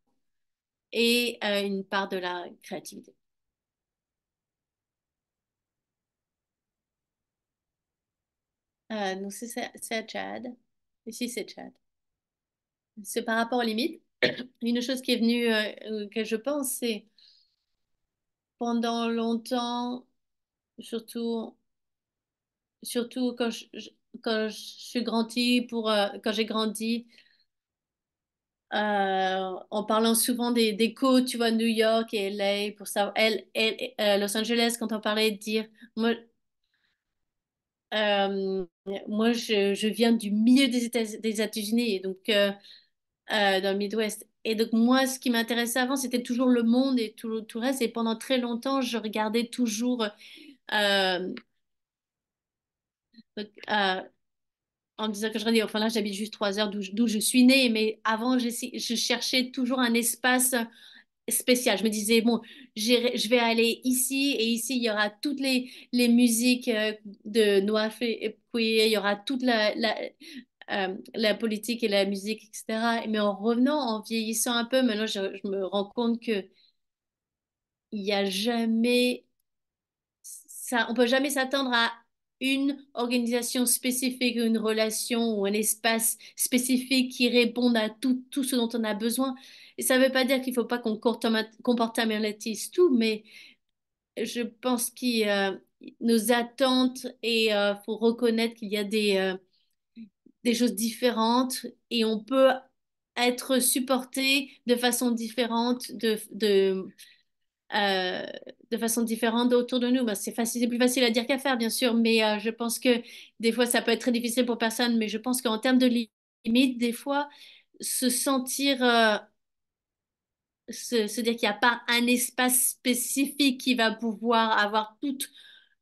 et euh, une part de la créativité. Euh, donc, c'est Chad. Ici, c'est Chad c'est par rapport aux limites. Une chose qui est venue, euh, euh, que je pense, c'est pendant longtemps, surtout, surtout quand je, quand je suis grandi pour, euh, quand j'ai grandi, en parlant souvent des, des côtes, tu vois, New York et LA, pour ça elle, Los Angeles, quand on parlait de dire, moi, moi je, viens du milieu des États-Unis, des donc euh, dans le Midwest. Et donc moi, ce qui m'intéressait avant, c'était toujours le monde et tout, tout, le reste. Et pendant très longtemps, je regardais toujours... Euh, euh, en disant que je regardais, enfin là, j'habite juste trois heures d'où je, suis née, mais avant, je, cherchais toujours un espace spécial. Je me disais, bon, je vais aller ici et ici, il y aura toutes les, les musiques de Noaf et, et puis, il y aura toute la, la, euh, la politique et la musique, etc. Mais en revenant, en vieillissant un peu, maintenant je, me rends compte que il n'y a jamais ça, on peut jamais s'attendre à une organisation spécifique, une relation ou un espace spécifique qui réponde à tout, tout ce dont on a besoin. Et ça ne veut pas dire qu'il ne faut pas qu'on comportementalise tout, mais je pense que euh, nos attentes et il euh, faut reconnaître qu'il y a des, des choses différentes et on peut être supporté de façon différente de, de, euh, de façon différente autour de nous. Bah, c'est plus facile à dire qu'à faire, bien sûr, mais euh, je pense que des fois, ça peut être très difficile pour personne, mais je pense qu'en termes de limites, des fois, se sentir, euh, se, se, dire qu'il n'y a pas un espace spécifique qui va pouvoir avoir toutes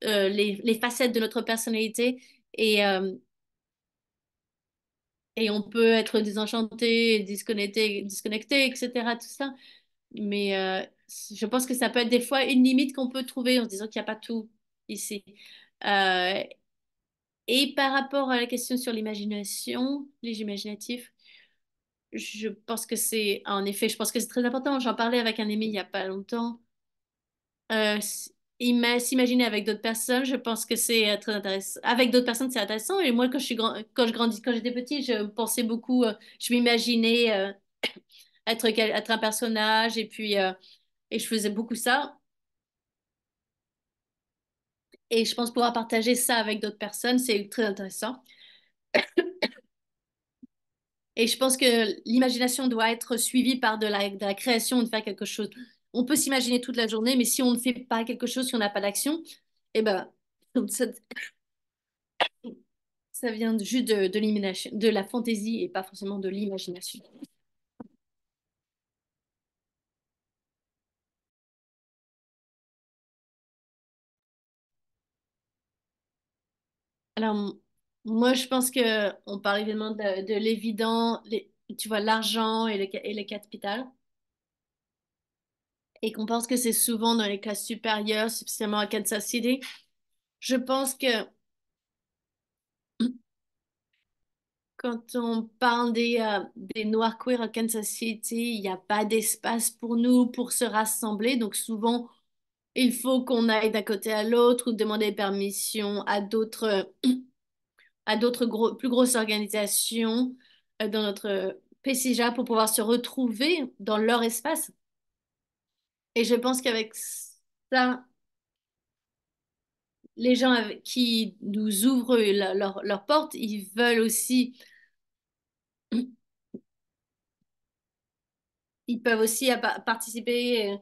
les, les, facettes de notre personnalité et et on peut être désenchanté, disconnecté, disconnecté etc. Tout ça. Mais euh, je pense que ça peut être des fois une limite qu'on peut trouver en se disant qu'il n'y a pas tout ici. Euh, et par rapport à la question sur l'imagination, les imaginatifs, je pense que c'est, en effet, je pense que c'est très important. J'en parlais avec un ami il n'y a pas longtemps. Euh, s'imaginer avec d'autres personnes, je pense que c'est euh, très intéressant. Avec d'autres personnes, c'est intéressant. Et moi, quand je, suis quand je grandis, quand j'étais petite, je pensais beaucoup, euh, je m'imaginais euh, être, être un personnage et puis et je faisais beaucoup ça. Et je pense pouvoir partager ça avec d'autres personnes, c'est très intéressant. et je pense que l'imagination doit être suivie par de la, de la création, de faire quelque chose on peut s'imaginer toute la journée, mais si on ne fait pas quelque chose, si on n'a pas d'action, eh ben, ça, vient juste de, de, de la fantaisie et pas forcément de l'imagination. Alors, moi, je pense qu'on parle évidemment de, l'évident, tu vois, l'argent et et le capital et qu'on pense que c'est souvent dans les classes supérieures, spécialement à Kansas City, je pense que quand on parle des, euh, des Noirs queer à Kansas City, il n'y a pas d'espace pour nous pour se rassembler. Donc souvent, il faut qu'on aille d'un côté à l'autre ou demander permission à d'autres à d'autres plus grosses organisations euh, dans notre euh, PCJA pour pouvoir se retrouver dans leur espace. Et je pense qu'avec ça, les gens qui nous ouvrent leurs leur, porte, ils veulent aussi... Ils peuvent aussi participer.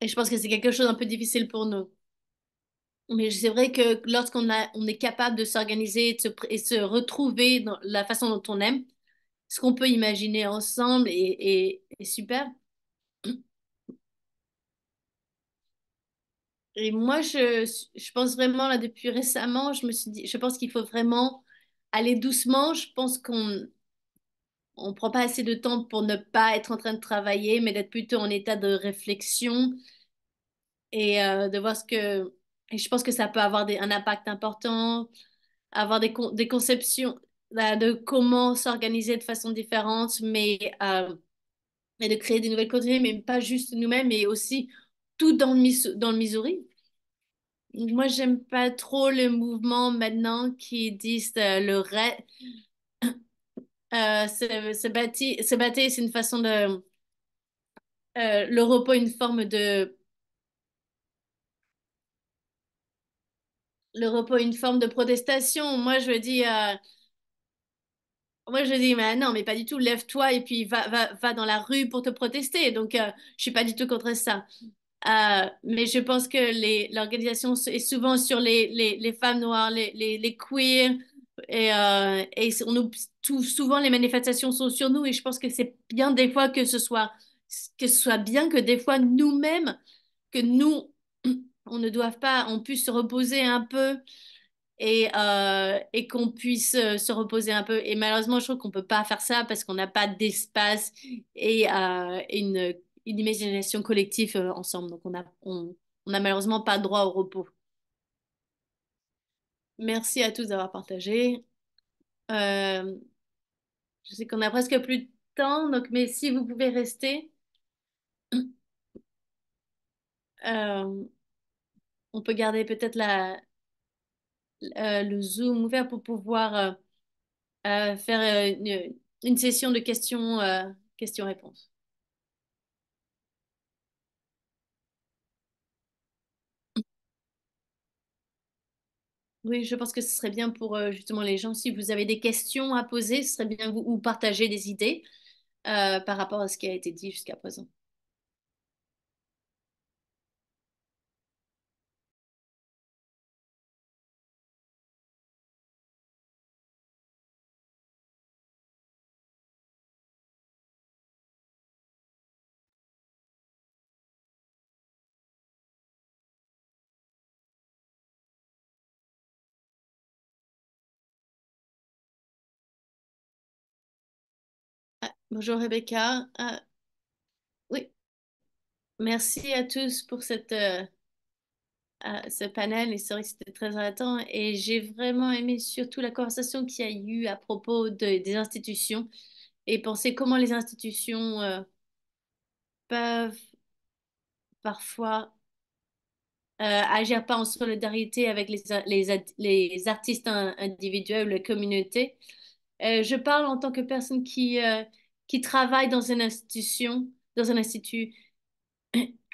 Et, je pense que c'est quelque chose d'un peu difficile pour nous. Mais c'est vrai que lorsqu'on on est capable de s'organiser et, de se, retrouver dans la façon dont on aime, ce qu'on peut imaginer ensemble est, est super. Et moi, je, je, pense vraiment, là, depuis récemment, je me suis dit, je pense qu'il faut vraiment aller doucement. Je pense qu'on on prend pas assez de temps pour ne pas être en train de travailler, mais d'être plutôt en état de réflexion et euh, de voir ce que... Et je pense que ça peut avoir un impact important, avoir des, des conceptions bah, de comment s'organiser de façon différente, mais euh, et de créer des nouvelles contenus, mais pas juste nous-mêmes, mais aussi tout dans le, Missouri. Moi, j'aime pas trop le mouvement maintenant qui disent euh, le ce Euh, se, c'est une façon de. Euh, le repos, une forme de. Le repos, une forme de protestation. Moi, je dis. Euh, moi, je dis, mais non, mais pas du tout, lève-toi et puis va, va, va dans la rue pour te protester. Donc, je suis pas du tout contre ça. Euh, mais je pense que l'organisation est souvent sur les, les, femmes noires, les, les queers, et, euh, et on, tout, souvent les manifestations sont sur nous, et je pense que c'est bien des fois que ce soit, que ce soit bien que des fois nous-mêmes, que nous, on ne doive pas, on puisse se reposer un peu et, euh, et qu'on puisse se reposer un peu. Et malheureusement, je trouve qu'on ne peut pas faire ça parce qu'on n'a pas d'espace et une une imagination collective euh, ensemble. Donc, on n'a on, on a malheureusement pas droit au repos. Merci à tous d'avoir partagé. Euh, je sais qu'on a presque plus de temps, donc, mais si vous pouvez rester, euh, on peut garder peut-être la, le Zoom ouvert pour pouvoir faire une, une, session de questions, questions-réponses. Oui, je pense que ce serait bien pour euh, justement les gens, si vous avez des questions à poser, ce serait bien vous, ou partager des idées euh, par rapport à ce qui a été dit jusqu'à présent. Bonjour Rebecca. Ah, oui, merci à tous pour cette, euh, ce panel. C'est vrai que c'était très intéressant et j'ai vraiment aimé surtout la conversation qu'il y a eu à propos des institutions et penser comment les institutions euh, peuvent parfois euh, agir pas en solidarité avec les, les artistes individuels, les communautés. je parle en tant que personne qui qui travaille dans une institution, dans un institut,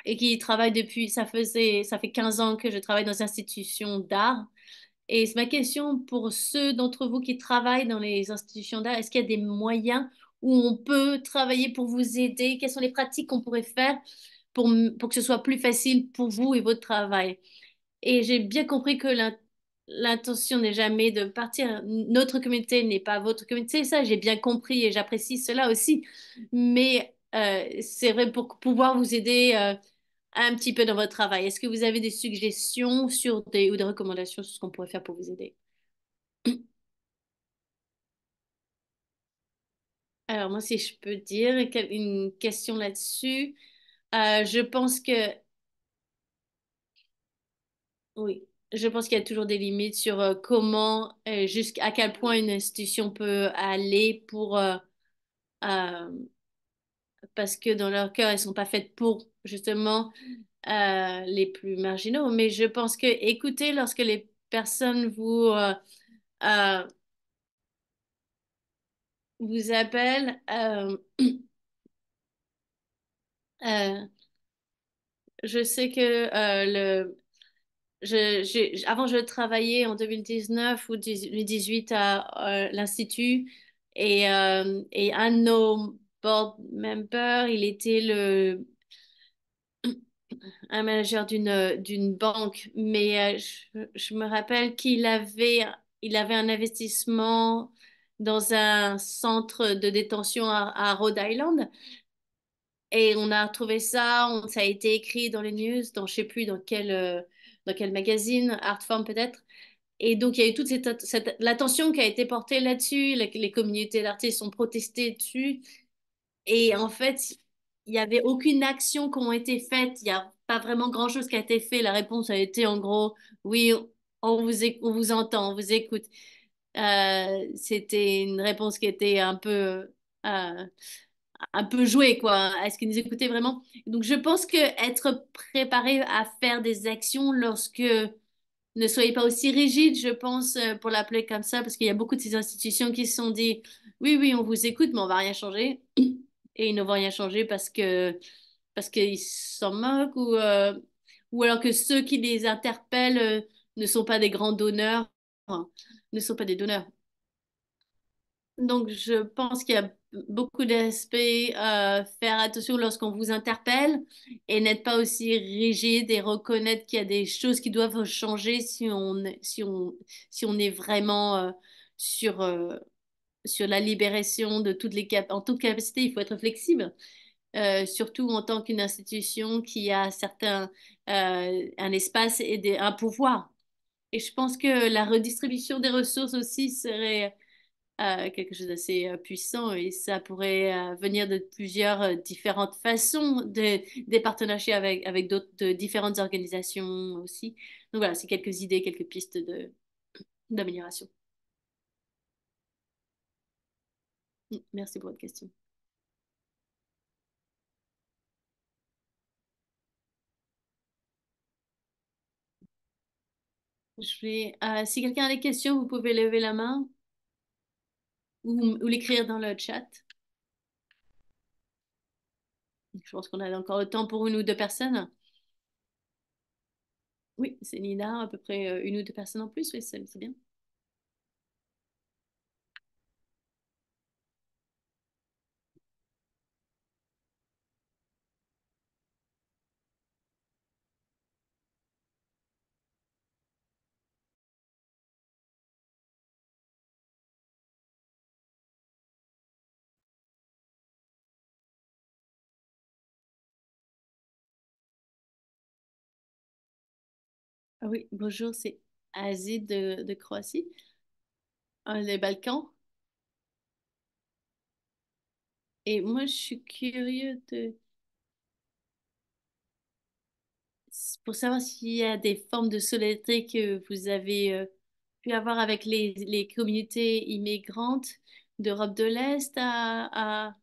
et qui travaille depuis, ça faisait, ça fait 15 ans que je travaille dans une institution d'art. Et c'est ma question pour ceux d'entre vous qui travaillent dans les institutions d'art, est-ce qu'il y a des moyens où on peut travailler pour vous aider Quelles sont les pratiques qu'on pourrait faire pour, pour que ce soit plus facile pour vous et votre travail Et j'ai bien compris que la l'intention n'est jamais de partir. Notre communauté n'est pas votre communauté, ça j'ai bien compris et j'apprécie cela aussi. Mais euh, c'est vrai pour pouvoir vous aider euh, un petit peu dans votre travail. Est-ce que vous avez des suggestions sur des, ou des recommandations sur ce qu'on pourrait faire pour vous aider Alors moi, si je peux dire une question là-dessus, euh, je pense que... Oui je pense qu'il y a toujours des limites sur euh, comment, et euh, jusqu'à quel point une institution peut aller pour... Euh, parce que dans leur cœur, elles ne sont pas faites pour justement les plus marginaux. Mais je pense que écoutez lorsque les personnes vous, vous appellent, je sais que le avant, je travaillais en 2019 ou 2018 à euh, l'Institut euh, et, un de nos board members, il était le, un manager d'une banque, mais euh, je, me rappelle qu'il avait, il avait un investissement dans un centre de détention à, Rhode Island. Et on a trouvé ça, ça a été écrit dans les news, dans je sais plus dans quel dans quel magazine, Artform peut-être. Et donc, il y a eu toute cette, cette l'attention qui a été portée là-dessus. Les, communautés d'artistes ont protesté dessus. Et en fait, il n'y avait aucune action qui a été faite. Il n'y a pas vraiment grand-chose qui a été fait. La réponse a été en gros, oui, on vous, on vous entend, on vous écoute. Euh, c'était une réponse qui était un peu euh, un peu joué, quoi, est ce qu'ils nous écoutaient vraiment. Donc, je pense que être préparé à faire des actions lorsque ne soyez pas aussi rigide, je pense, euh, pour l'appeler comme ça, parce qu'il y a beaucoup de ces institutions qui se sont dit oui, oui, on vous écoute, mais on va rien changer. Et ils ne vont rien changer parce que parce qu'ils s'en moquent ou, euh, ou alors que ceux qui les interpellent euh, ne sont pas des grands donneurs, ne sont pas des donneurs. Donc, je pense qu'il y a beaucoup d'aspects, euh, faire attention lorsqu'on vous interpelle et n'être pas aussi rigide et reconnaître qu'il y a des choses qui doivent changer si on, si on, si on est vraiment euh, sur, euh, sur la libération de toutes les capacités, en toute capacité. Il faut être flexible. surtout en tant qu'une institution qui a certains, un espace et un pouvoir. Et je pense que la redistribution des ressources aussi serait euh, quelque chose d'assez euh, puissant et ça pourrait euh, venir de plusieurs différentes façons, de, des partenariats avec, avec d'autres, différentes organisations aussi. Donc voilà, c'est quelques idées, quelques pistes de, d'amélioration. Mmh, merci pour votre question. Je vais, si quelqu'un a des questions, vous pouvez lever la main ou, l'écrire dans le chat. Je pense qu'on a encore le temps pour une ou deux personnes. Oui, c'est Nina, à peu près euh, une ou deux personnes en plus, oui, c'est bien. Ah oui, bonjour, c'est Asie de, Croatie. Ah, les Balkans. Et moi, je suis curieux de, pour savoir s'il y a des formes de solidarité que vous avez euh, pu avoir avec les, communautés immigrantes d'Europe de l'Est à, à,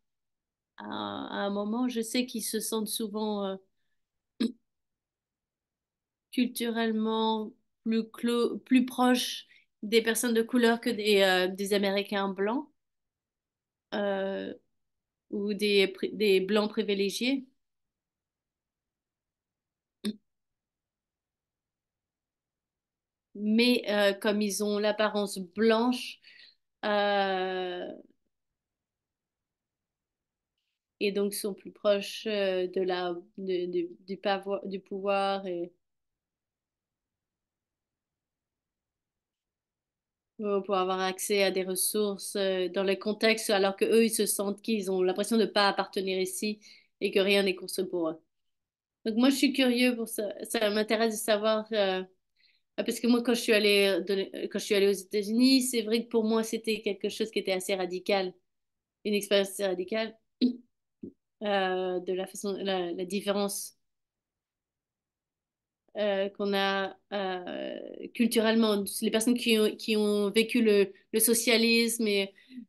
un moment. Je sais qu'ils se sentent souvent... Euh, culturellement plus, plus proche des personnes de couleur que des, euh, Américains blancs euh, ou des, blancs privilégiés. Mais euh, comme ils ont l'apparence blanche, et donc sont plus proches de la, du, du pouvoir et Euh, pour avoir accès à des ressources euh, dans le contexte, alors qu'eux, ils se sentent qu'ils ont l'impression de ne pas appartenir ici et que rien n'est construit pour eux. Donc moi, je suis curieux pour ça. Ça m'intéresse de savoir, euh, parce que moi, quand je suis allée, quand je suis allée aux États-Unis, c'est vrai que pour moi, c'était quelque chose qui était assez radical, une expérience assez radicale de la façon, la différence euh, qu'on a euh, culturellement, les personnes qui ont, vécu le, socialisme et,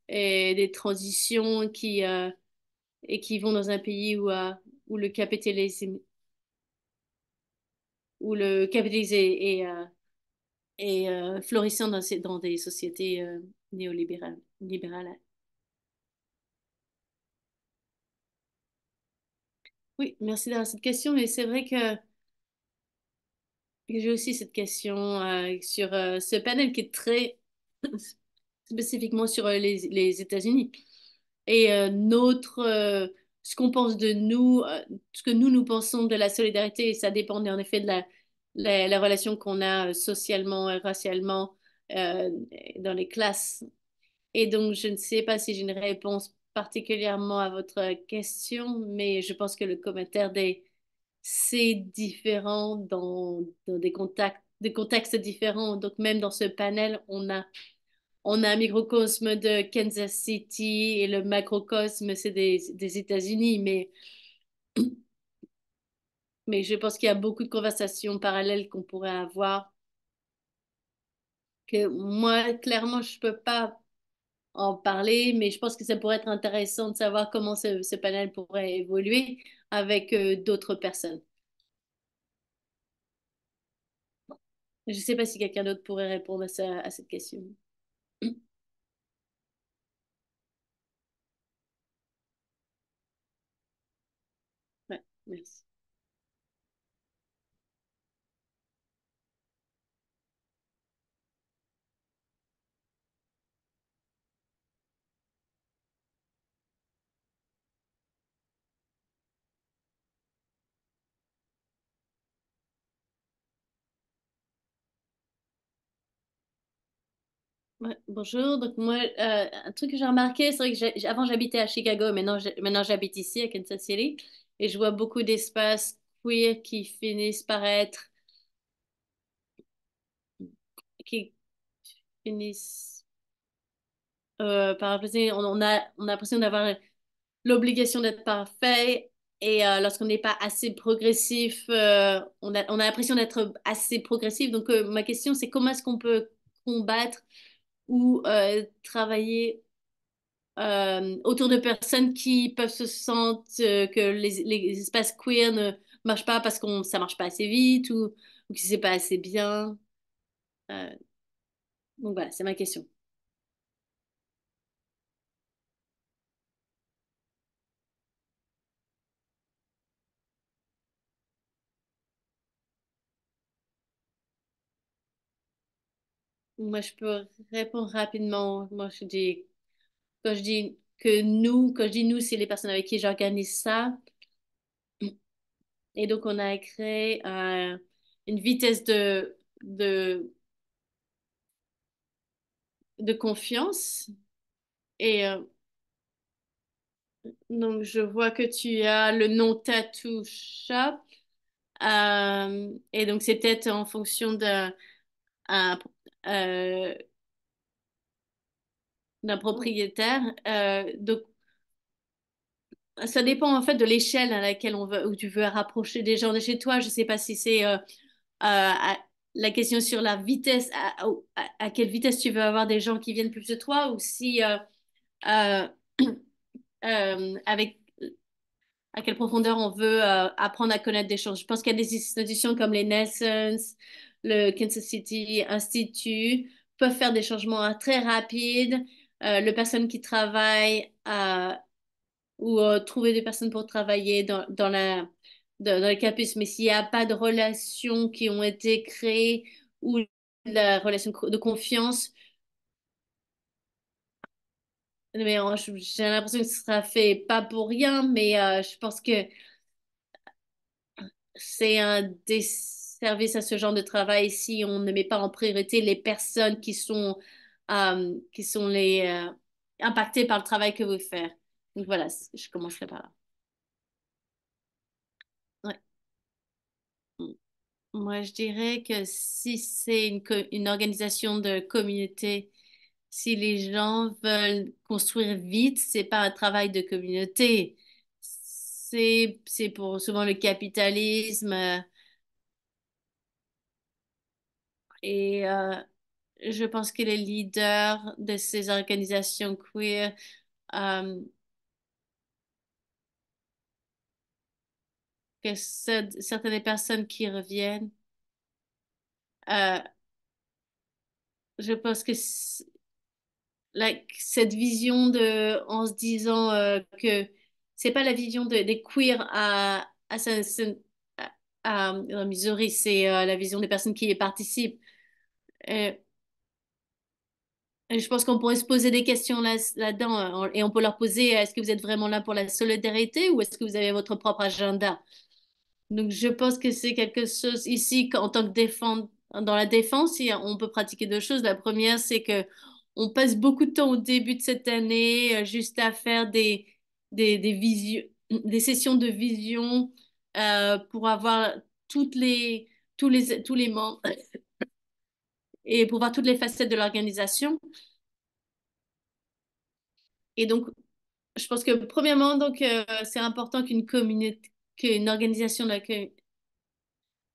des transitions qui, euh, et qui vont dans un pays où, où le capitalisme, où le capitalisme est, florissant dans, ces, dans des sociétés néolibérales. Oui, merci d'avoir cette question, mais c'est vrai que j'ai aussi cette question euh, sur euh, ce panel qui est très spécifiquement sur euh, les, États-Unis et notre ce qu'on pense de nous, ce que nous nous pensons de la solidarité et ça dépend en effet de la, la relation qu'on a socialement et racialement dans les classes. Et donc je ne sais pas si j'ai une réponse particulièrement à votre question, mais je pense que le commentaire des c'est différent dans, des, contextes différents. Donc, même dans ce panel, on a, on a un microcosme de Kansas City et le macrocosme, c'est des, États-Unis. Mais, mais je pense qu'il y a beaucoup de conversations parallèles qu'on pourrait avoir. Que moi, clairement, je ne peux pas en parler, mais je pense que ça pourrait être intéressant de savoir comment ce panel pourrait évoluer avec euh, d'autres personnes. Je ne sais pas si quelqu'un d'autre pourrait répondre à, ça, à cette question. merci. bonjour. Donc moi, euh, un truc que j'ai remarqué, c'est que avant j'habitais à Chicago, maintenant maintenant j'habite ici à Kansas City, et je vois beaucoup d'espaces queer qui finissent par être, qui finissent euh, par on, on a on a l'impression d'avoir l'obligation d'être parfait et euh, lorsqu'on n'est pas assez progressif, on a, on a l'impression d'être assez progressif. Donc, ma question, c'est comment est-ce qu'on peut combattre ou euh, travailler euh, autour de personnes qui peuvent se sentir euh, que les, espaces queer ne marchent pas parce que ça marche pas assez vite ou, ou que c'est pas assez bien. donc voilà, c'est ma question. Moi, je peux répondre rapidement. Moi, je dis, que nous, quand je dis nous, c'est les personnes avec qui j'organise ça. Et donc, on a créé euh, une vitesse de, de, de confiance. Et euh, donc, je vois que tu as le nom Tattoo Shop. Euh, et donc, c'est peut-être en fonction de, euh, d'un propriétaire. Euh, donc, ça dépend en fait de l'échelle à laquelle on veut, où tu veux rapprocher des gens de chez toi. Je ne sais pas si c'est euh, la question sur la vitesse, à, quelle vitesse tu veux avoir des gens qui viennent plus de toi, ou si avec à quelle profondeur on veut apprendre à connaître des choses. Je pense qu'il y a des institutions comme les Nessence, le Kansas City Institute peuvent faire des changements très rapides. Euh, les personnes qui travaillent à, euh, ou euh, trouver des personnes pour travailler dans, dans, la, dans, le campus. Mais s'il n'y a pas de relations qui ont été créées ou la relation de confiance, j'ai l'impression que ce sera fait pas pour rien, mais euh, je pense que c'est un décès service à ce genre de travail si on ne met pas en priorité les personnes qui sont, euh, qui sont les, euh, impactées par le travail que vous faites. Donc voilà, je commencerai par là. Moi, je dirais que si c'est une, une organisation de communauté, si les gens veulent construire vite, c'est pas un travail de communauté. C'est pour souvent le capitalisme euh, et euh, je pense que les leaders de ces organisations queer euh, que certaines certaines personnes qui reviennent euh, je pense que cette vision de en se disant que c'est pas la vision des queers à, à, à Missouri, c'est la vision des personnes qui y participent euh, je pense qu'on pourrait se poser des questions là-dedans euh, et on peut leur poser euh, est-ce que vous êtes vraiment là pour la solidarité ou est-ce que vous avez votre propre agenda Donc, je pense que c'est quelque chose ici en tant que défense, dans la défense, on peut pratiquer deux choses. La première, c'est que on passe beaucoup de temps au début de cette année juste à faire des, des, des sessions de vision pour avoir toutes les, tous, les, tous les membres et pour voir toutes les facettes de l'organisation. Et donc, je pense que premièrement, donc, euh, c'est important qu'une communauté, qu'une organisation d'accueil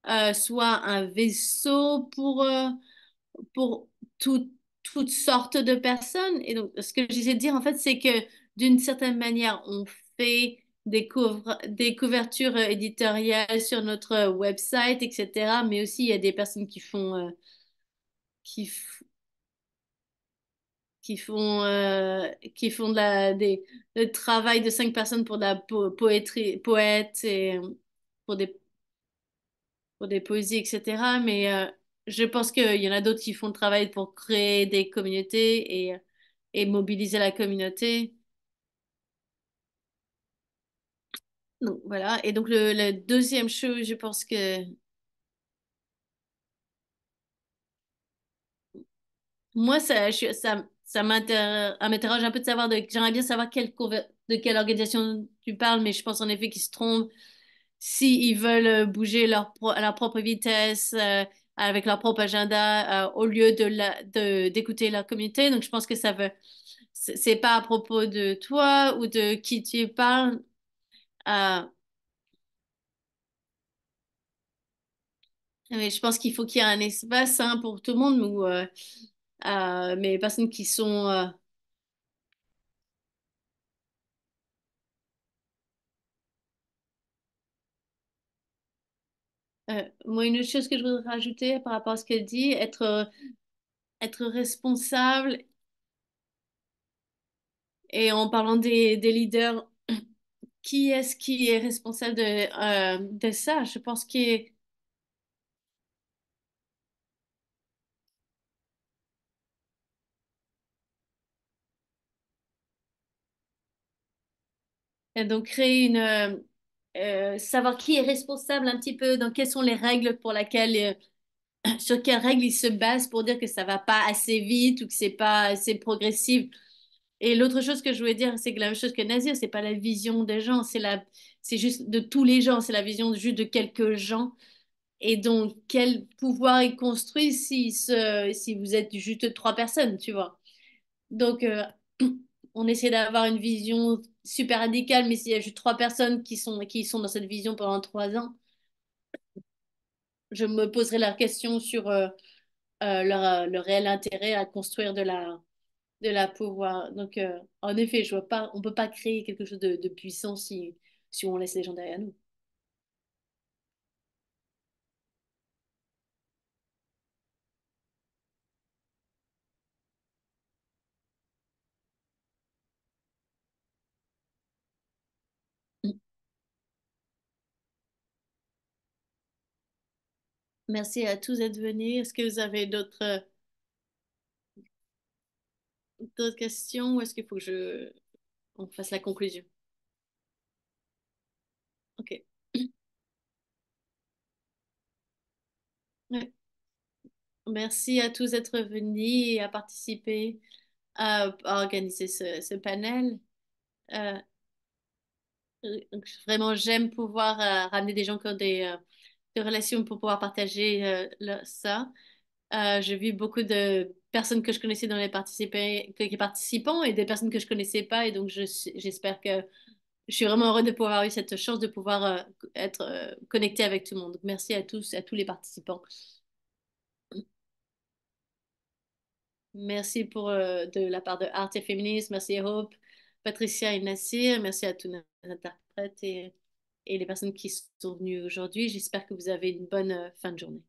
euh, soit un vaisseau pour, euh, pour toutes sortes de personnes. Et donc, ce que j'essaie de dire, en fait, c'est que d'une certaine manière, on fait des, des couvertures éditoriales sur notre website, etc. Mais aussi, il y a des personnes qui font qui, qui font, euh, qui font de la, des, le travail de cinq personnes pour de la po poète et pour des, pour des poésies, etc. Mais euh, je pense qu'il y en a d'autres qui font le travail pour créer des communautés et, et mobiliser la communauté. Donc voilà. Et donc, le, la deuxième chose, je pense que moi, ça, ça, m'interroge un peu de savoir, j'aimerais bien savoir de quelle organisation tu parles, mais je pense en effet qu'ils se trompent s'ils ils veulent euh, bouger leur à leur propre vitesse, euh, avec leur propre agenda, euh, au lieu de, d'écouter leur communauté. Donc, je pense que ça veut. C'est pas à propos de toi ou de qui tu parles. mais je pense qu'il faut qu'il y ait un espace hein, pour tout le monde où euh, mais les personnes qui sont euh, euh, moi, une autre chose que je voudrais rajouter par rapport à ce qu'elle dit, être, être responsable et en parlant des, des leaders, qui est-ce qui est responsable de, de ça? Je pense que donc, créer une. Euh, euh, savoir qui est responsable un petit peu, dans quelles sont les règles pour laquelle. Euh, sur quelles règles il se base pour dire que ça va pas assez vite ou que c'est pas assez progressif. Et l'autre chose que je voulais dire, c'est que la même chose que Nazir, c'est pas la vision des gens, c'est la, c'est juste de tous les gens, c'est la vision juste de quelques gens. Et donc, quel pouvoir est construit si, si vous êtes juste trois personnes, tu vois. Donc, on essaie d'avoir une vision super radicale, mais s'il y a juste trois personnes qui sont, qui sont dans cette vision pendant trois ans, je me poserai la question sur euh, euh, euh, le leur, réel intérêt à construire de la, de la pouvoir. Donc, en effet, je vois pas, on ne peut pas créer quelque chose de, puissant si, si on laisse les gens derrière nous. Merci à tous d'être venus. Est-ce que vous avez d'autres euh, questions ou est-ce qu'il faut que je fasse la conclusion Ok. Merci à tous d'être venus et à participer à, organiser ce, panel. Euh, vraiment, j'aime pouvoir euh, ramener des gens qui ont des relations pour pouvoir partager euh, ça. Euh, j'ai vu beaucoup de personnes que je connaissais dans les participants et des personnes que je connaissais pas. Et donc, j'espère que je suis vraiment heureuse de pouvoir avoir eu cette chance de pouvoir euh, être connecté connectée avec tout le monde. Merci à tous, à tous les participants. Merci pour de la part de et Féministe, merci Hope, Patricia et Nassir, merci à tous nos interprètes et et les personnes qui sont venues aujourd'hui. J'espère que vous avez une bonne euh, fin de journée.